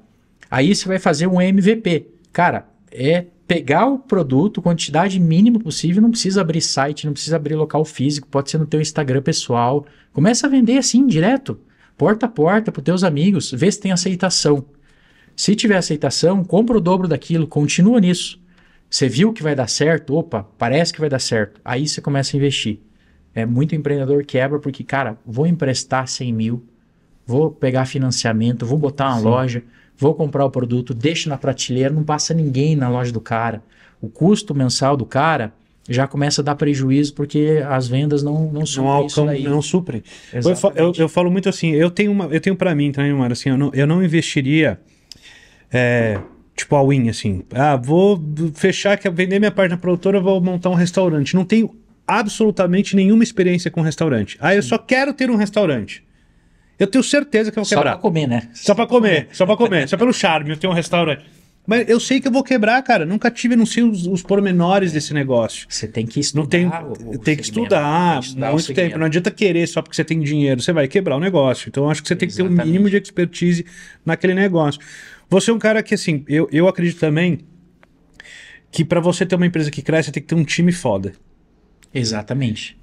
Aí você vai fazer um MVP. Cara, é pegar o produto, quantidade mínima possível, não precisa abrir site, não precisa abrir local físico, pode ser no teu Instagram pessoal. Começa a vender assim, direto, porta a porta para teus amigos, vê se tem aceitação. Se tiver aceitação, compra o dobro daquilo, continua nisso. Você viu que vai dar certo, opa, parece que vai dar certo. Aí você começa a investir. É muito empreendedor quebra porque, cara, vou emprestar 100 mil, vou pegar financiamento, vou botar uma Sim. loja, vou comprar o produto, deixo na prateleira, não passa ninguém na loja do cara. O custo mensal do cara já começa a dar prejuízo porque as vendas não não suprem não, isso daí. não suprem. Eu, eu, eu, falo muito assim, eu tenho uma, eu tenho para mim também, tá, Mário, assim, eu não, eu não investiria é, tipo a Win, assim. Ah, vou fechar, que vender minha parte na produtora, vou montar um restaurante. Não tenho absolutamente nenhuma experiência com restaurante. Ah, eu Sim. só quero ter um restaurante. Eu tenho certeza que eu vou só quebrar. Só pra comer, né? Só pra comer, só pra comer. só pelo charme, eu tenho um restaurante. Mas eu sei que eu vou quebrar, cara. Nunca tive, não sei os, os pormenores desse negócio. Você tem que estudar. Não tem, tem que estudar, tem que estudar muito tempo. Não adianta querer só porque você tem dinheiro. Você vai quebrar o negócio. Então acho que você Exatamente. tem que ter um mínimo de expertise naquele negócio. Você é um cara que, assim, eu, eu acredito também que para você ter uma empresa que cresce, você tem que ter um time foda. Exatamente.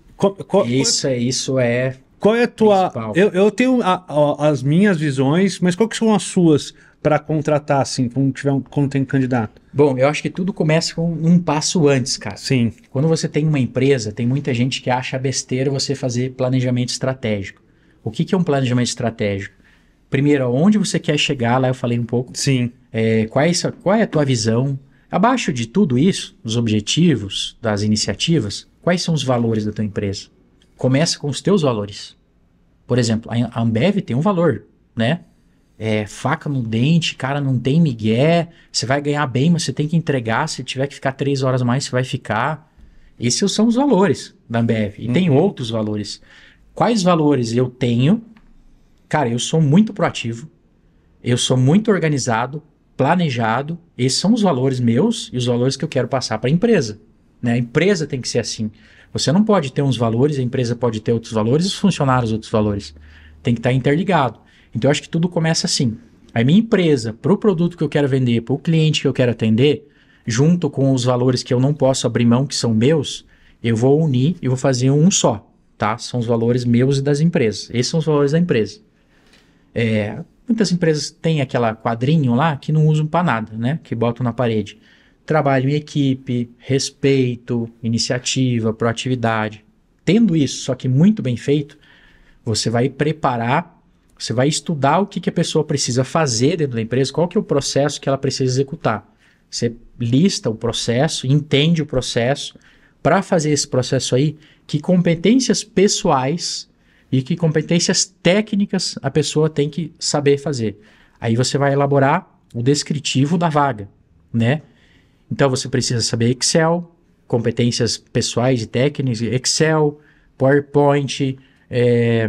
isso, é, isso é. Qual é a tua. Eu, eu tenho a, a, as minhas visões, mas qual que são as suas? para contratar, assim, quando, tiver um, quando tem um candidato? Bom, eu acho que tudo começa com um passo antes, cara. Sim. Quando você tem uma empresa, tem muita gente que acha besteira você fazer planejamento estratégico. O que, que é um planejamento estratégico? Primeiro, aonde você quer chegar, lá eu falei um pouco. Sim. É, qual, é, qual é a tua visão? Abaixo de tudo isso, os objetivos, das iniciativas, quais são os valores da tua empresa? Começa com os teus valores. Por exemplo, a Ambev tem um valor, né? é, faca no dente, cara, não tem migué, você vai ganhar bem, mas você tem que entregar, se tiver que ficar três horas mais, você vai ficar. Esses são os valores da Ambev. E uhum. tem outros valores. Quais valores eu tenho? Cara, eu sou muito proativo, eu sou muito organizado, planejado. Esses são os valores meus e os valores que eu quero passar para a empresa. Né? A empresa tem que ser assim. Você não pode ter uns valores, a empresa pode ter outros valores, os funcionários outros valores. Tem que estar tá interligado. Então eu acho que tudo começa assim. A minha empresa, para o produto que eu quero vender, para o cliente que eu quero atender, junto com os valores que eu não posso abrir mão, que são meus, eu vou unir e vou fazer um só, tá? São os valores meus e das empresas. Esses são os valores da empresa. É, muitas empresas têm aquela quadrinho lá que não usam para nada, né? Que botam na parede. Trabalho em equipe, respeito, iniciativa, proatividade. Tendo isso, só que muito bem feito, você vai preparar você vai estudar o que, que a pessoa precisa fazer dentro da empresa, qual que é o processo que ela precisa executar. Você lista o processo, entende o processo. Para fazer esse processo aí, que competências pessoais e que competências técnicas a pessoa tem que saber fazer. Aí você vai elaborar o descritivo da vaga, né? Então você precisa saber Excel, competências pessoais e técnicas, Excel, PowerPoint, é,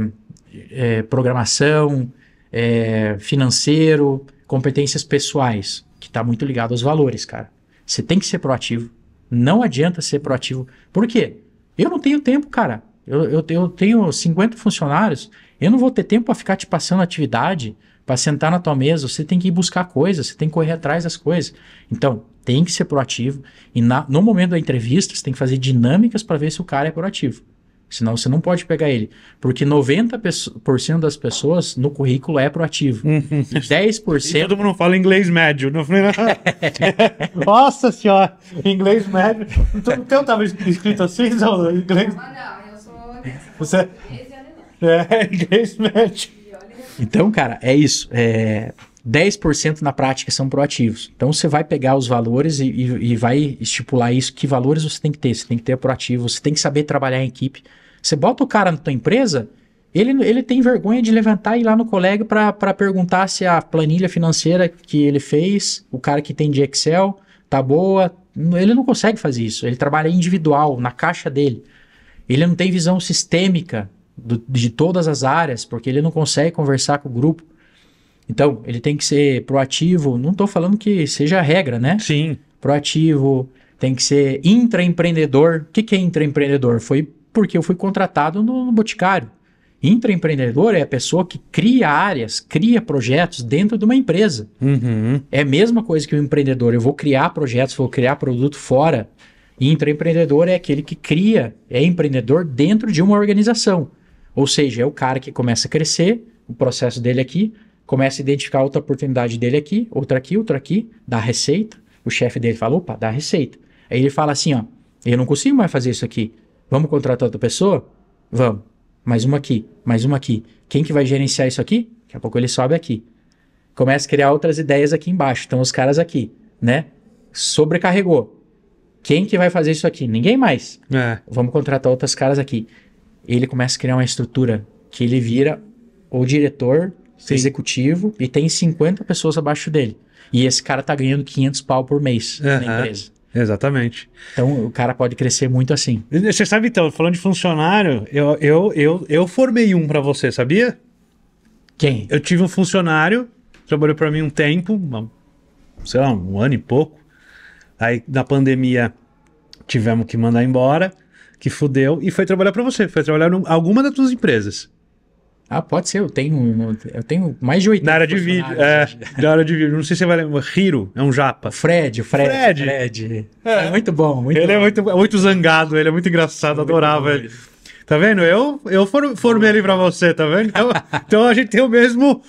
é, programação, é, financeiro, competências pessoais, que está muito ligado aos valores, cara. Você tem que ser proativo. Não adianta ser proativo. Por quê? Eu não tenho tempo, cara. Eu, eu, eu tenho 50 funcionários. Eu não vou ter tempo para ficar te passando atividade, para sentar na tua mesa. Você tem que ir buscar coisas, você tem que correr atrás das coisas. Então, tem que ser proativo. E na, no momento da entrevista, você tem que fazer dinâmicas para ver se o cara é proativo. Senão você não pode pegar ele. Porque 90% das pessoas no currículo é proativo. Uhum. E 10%. E todo mundo fala inglês médio. Não... [LAUGHS] Nossa senhora, inglês médio. Então, teu tava escrito assim, não, inglês. Não, eu sou. Você... É, é, inglês médio. Então, cara, é isso. É, 10% na prática são proativos. Então você vai pegar os valores e, e, e, vai estipular isso, que valores você tem que ter. Você tem que ter proativo, você tem que saber trabalhar em equipe. Você bota o cara na tua empresa, ele, ele tem vergonha de levantar e ir lá no colega para perguntar se a planilha financeira que ele fez, o cara que tem de Excel, tá boa. Ele não consegue fazer isso. Ele trabalha individual, na caixa dele. Ele não tem visão sistêmica do, de todas as áreas, porque ele não consegue conversar com o grupo. Então, ele tem que ser proativo. Não estou falando que seja a regra, né? Sim. Proativo, tem que ser intraempreendedor. O que, que é intraempreendedor? Foi porque eu fui contratado no, no Boticário. Intraempreendedor é a pessoa que cria áreas, cria projetos dentro de uma empresa. Uhum. É a mesma coisa que o empreendedor. Eu vou criar projetos, vou criar produto fora. Intraempreendedor é aquele que cria, é empreendedor dentro de uma organização. Ou seja, é o cara que começa a crescer, o processo dele aqui, começa a identificar outra oportunidade dele aqui, outra aqui, outra aqui, dá receita. O chefe dele fala: opa, dá receita. Aí ele fala assim: ó, eu não consigo mais fazer isso aqui. Vamos contratar outra pessoa? Vamos. Mais uma aqui, mais uma aqui. Quem que vai gerenciar isso aqui? Daqui a pouco ele sobe aqui. Começa a criar outras ideias aqui embaixo. Então os caras aqui, né? Sobrecarregou. Quem que vai fazer isso aqui? Ninguém mais. É. Vamos contratar outros caras aqui. Ele começa a criar uma estrutura que ele vira o diretor Sim. executivo e tem 50 pessoas abaixo dele. E esse cara tá ganhando 500 pau por mês uhum. na empresa. Exatamente. Então o cara pode crescer muito assim. Você sabe, então, falando de funcionário, eu, eu, eu, eu formei um para você, sabia? Quem? Eu tive um funcionário, trabalhou para mim um tempo, uma, sei lá, um ano e pouco. Aí na pandemia tivemos que mandar embora, que fudeu, e foi trabalhar para você, foi trabalhar em alguma das tuas empresas. Ah, pode ser, eu tenho, eu tenho mais de 80 Na área de vídeo, é, na área de vídeo. Não sei se você é vai lembrar, Hiro, é um japa. Fred, Fred, Fred. Fred. É. é. muito bom, muito ele é bom. é muito, muito zangado, ele é muito engraçado, é muito adorava ele. Tá vendo? Eu, eu formei ele pra você, tá vendo? Então, então a gente tem o mesmo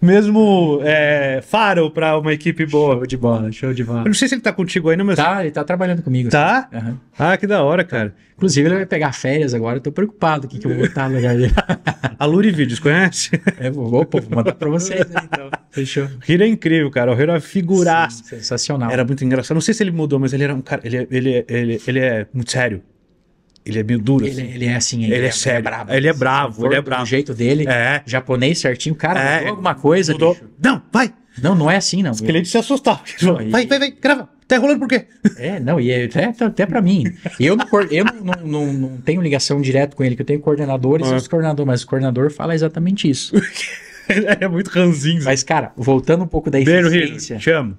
mesmo é, faro para uma equipe boa de bola. Show de bola. Eu não sei se ele tá contigo aí não meu. Tá, ele tá trabalhando comigo. Tá? Assim. Uhum. Ah, que da hora, cara. Inclusive, ele vai pegar férias agora, eu tô preocupado o que, que eu vou botar no lugar dele. [LAUGHS] A Luri Vídeos, conhece? É, vou, vou mandar pra vocês aí, então. Fechou. Hiro é incrível, cara. O Rir é uma sensacional. Era muito engraçado. Não sei se ele mudou, mas ele era um cara. Ele, é, ele, é, ele, é, ele é muito sério. Ele é meio duro. Ele, é- assim. ele é assim, ele, ele é, é, é bravo. Ele é bravo, ele é bravo. do jeito dele, é. japonês certinho, cara, é. mudou alguma coisa. Mudou. Bicho. Não, vai! Não, não é assim, não. Ele clientes se assustaram. Vai, e... vai, vai, grava. Tá rolando por quê? É, não, e é até, até pra mim. Eu, não, eu não, não, não, tenho ligação direto com ele, que eu tenho coordenadores ah. e os coordenadores, mas o coordenador fala exatamente isso. [LAUGHS] é muito ranzinho. Mas, cara, voltando um pouco da eficiência. Beiro, Chamo.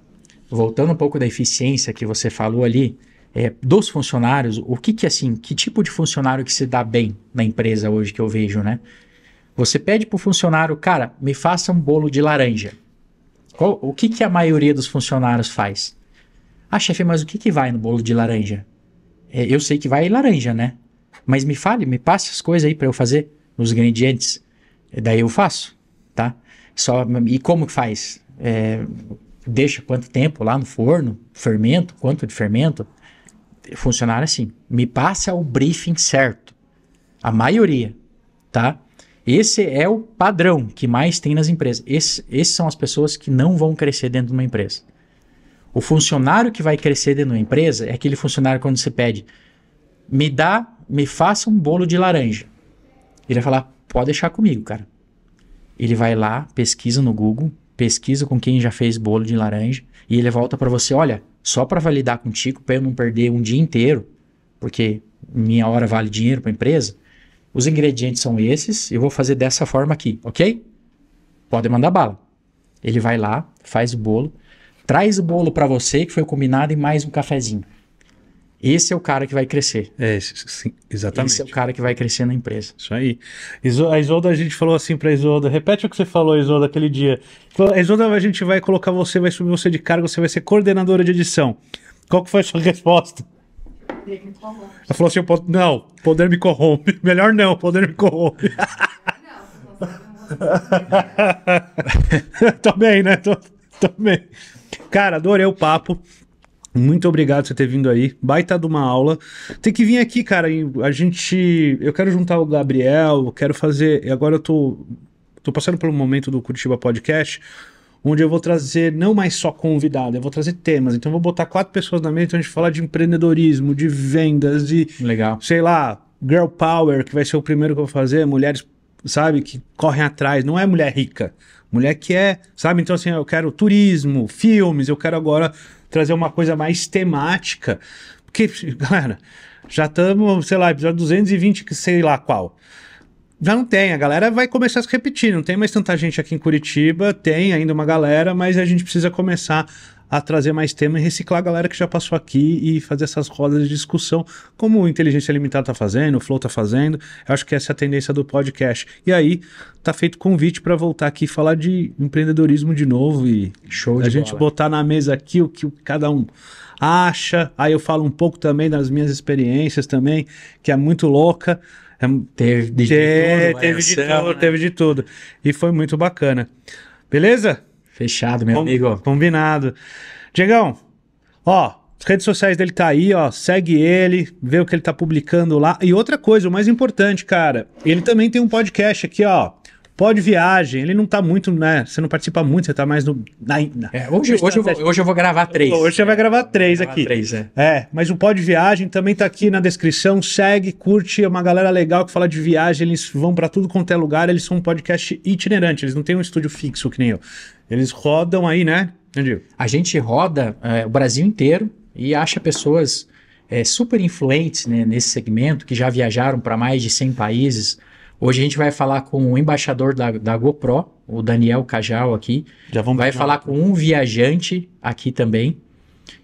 Voltando um pouco da eficiência que você falou ali, é, dos funcionários, o que que assim, que tipo de funcionário que se dá bem na empresa hoje que eu vejo, né? Você pede pro funcionário, cara, me faça um bolo de laranja. Qual, o que que a maioria dos funcionários faz? Ah, chefe, mas o que que vai no bolo de laranja? É, eu sei que vai laranja, né? Mas me fale, me passe as coisas aí para eu fazer os ingredientes. É, daí eu faço, tá? Só, e como que faz? É, deixa quanto tempo lá no forno, fermento, quanto de fermento, funcionar assim. Me passa o briefing certo. A maioria, tá? Esse é o padrão que mais tem nas empresas. esses são as pessoas que não vão crescer dentro de uma empresa. O funcionário que vai crescer dentro de uma empresa é aquele funcionário quando você pede, me dá, me faça um bolo de laranja. Ele vai falar, pode deixar comigo, cara. Ele vai lá, pesquisa no Google, pesquisa com quem já fez bolo de laranja e ele volta para você, olha, só para validar contigo, para eu não perder um dia inteiro, porque minha hora vale dinheiro para a empresa. Os ingredientes são esses, eu vou fazer dessa forma aqui, ok? Pode mandar bala. Ele vai lá, faz o bolo, traz o bolo para você que foi combinado e mais um cafezinho. Esse é o cara que vai crescer. É, sim, exatamente. Esse é o cara que vai crescer na empresa. Isso aí. A Isolda, a gente falou assim pra Isolda, repete o que você falou, Isolda, aquele dia. A Isolda, a gente vai colocar você, vai subir você de cargo, você vai ser coordenadora de edição. Qual que foi a sua [LAUGHS] resposta? Ela falou assim, posso... não, poder me corrompe. [LAUGHS] Melhor não, poder me corrompe. [LAUGHS] Também, né? Tô, tô bem. Cara, adorei o papo. Muito obrigado por você ter vindo aí. Baita de uma aula. Tem que vir aqui, cara. A gente. Eu quero juntar o Gabriel, eu quero fazer. E agora eu tô. Tô passando pelo momento do Curitiba Podcast, onde eu vou trazer não mais só convidado, eu vou trazer temas. Então eu vou botar quatro pessoas na mesa, então a gente fala de empreendedorismo, de vendas, de. Legal. Sei lá, Girl Power, que vai ser o primeiro que eu vou fazer, mulheres, sabe, que correm atrás. Não é mulher rica. Mulher que é, sabe? Então, assim, eu quero turismo, filmes, eu quero agora trazer uma coisa mais temática. Porque, [LAUGHS] galera já estamos, sei lá, episódio 220, que sei lá qual. Já não tem, a galera vai começar a se repetir. Não tem mais tanta gente aqui em Curitiba, tem ainda uma galera, mas a gente precisa começar a trazer mais temas e reciclar a galera que já passou aqui e fazer essas rodas de discussão, como o Inteligência Limitada está fazendo, o Flow está fazendo. Eu acho que essa é a tendência do podcast. E aí, tá feito convite para voltar aqui e falar de empreendedorismo de novo e Show a gente botar na mesa aqui o que cada um acha. Aí eu falo um pouco também das minhas experiências também, que é muito louca. É, teve de, de, é, tudo, teve, é de tudo, né? teve de tudo. E foi muito bacana. Beleza? Fechado, meu Com, amigo. Combinado. Diegão, ó, as redes sociais dele tá aí, ó. Segue ele, vê o que ele tá publicando lá. E outra coisa, o mais importante, cara, ele também tem um podcast aqui, ó. Pode viagem, ele não tá muito, né? Você não participa muito, você tá mais no. Na, na, é, hoje, hoje, eu tá vou, hoje eu vou gravar três. Hoje você vai gravar três gravar aqui. Três, é. é, mas o Pode Viagem também tá aqui na descrição. Segue, curte, é uma galera legal que fala de viagem, eles vão para tudo quanto é lugar, eles são um podcast itinerante, eles não têm um estúdio fixo que nem eu. Eles rodam aí, né? Entendi. A gente roda é, o Brasil inteiro e acha pessoas é, super influentes né, nesse segmento, que já viajaram para mais de 100 países. Hoje a gente vai falar com o embaixador da, da GoPro, o Daniel Cajal aqui. Já vamos Vai falar com um viajante aqui também.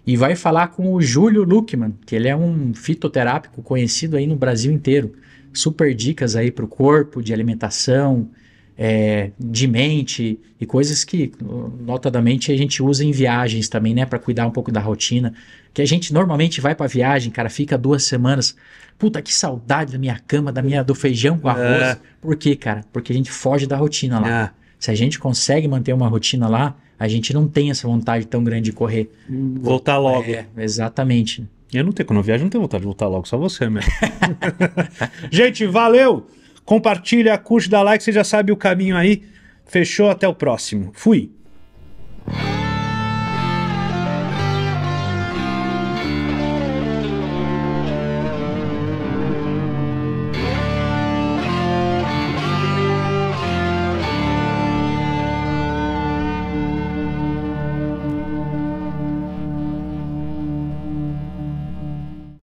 E vai falar com o Júlio Luckman, que ele é um fitoterápico conhecido aí no Brasil inteiro. Super dicas aí para o corpo, de alimentação, é, de mente e coisas que, notadamente, a gente usa em viagens também, né? Para cuidar um pouco da rotina. Que a gente normalmente vai para viagem, cara, fica duas semanas. Puta que saudade da minha cama, da minha do feijão com arroz. É. Por quê, cara? Porque a gente foge da rotina lá. É. Se a gente consegue manter uma rotina lá, a gente não tem essa vontade tão grande de correr. Voltar logo. É, exatamente. Eu não tenho, quando eu viajo, não tenho vontade de voltar logo, só você mesmo. [LAUGHS] gente, valeu! Compartilha, curte, dá like, você já sabe o caminho aí. Fechou, até o próximo. Fui!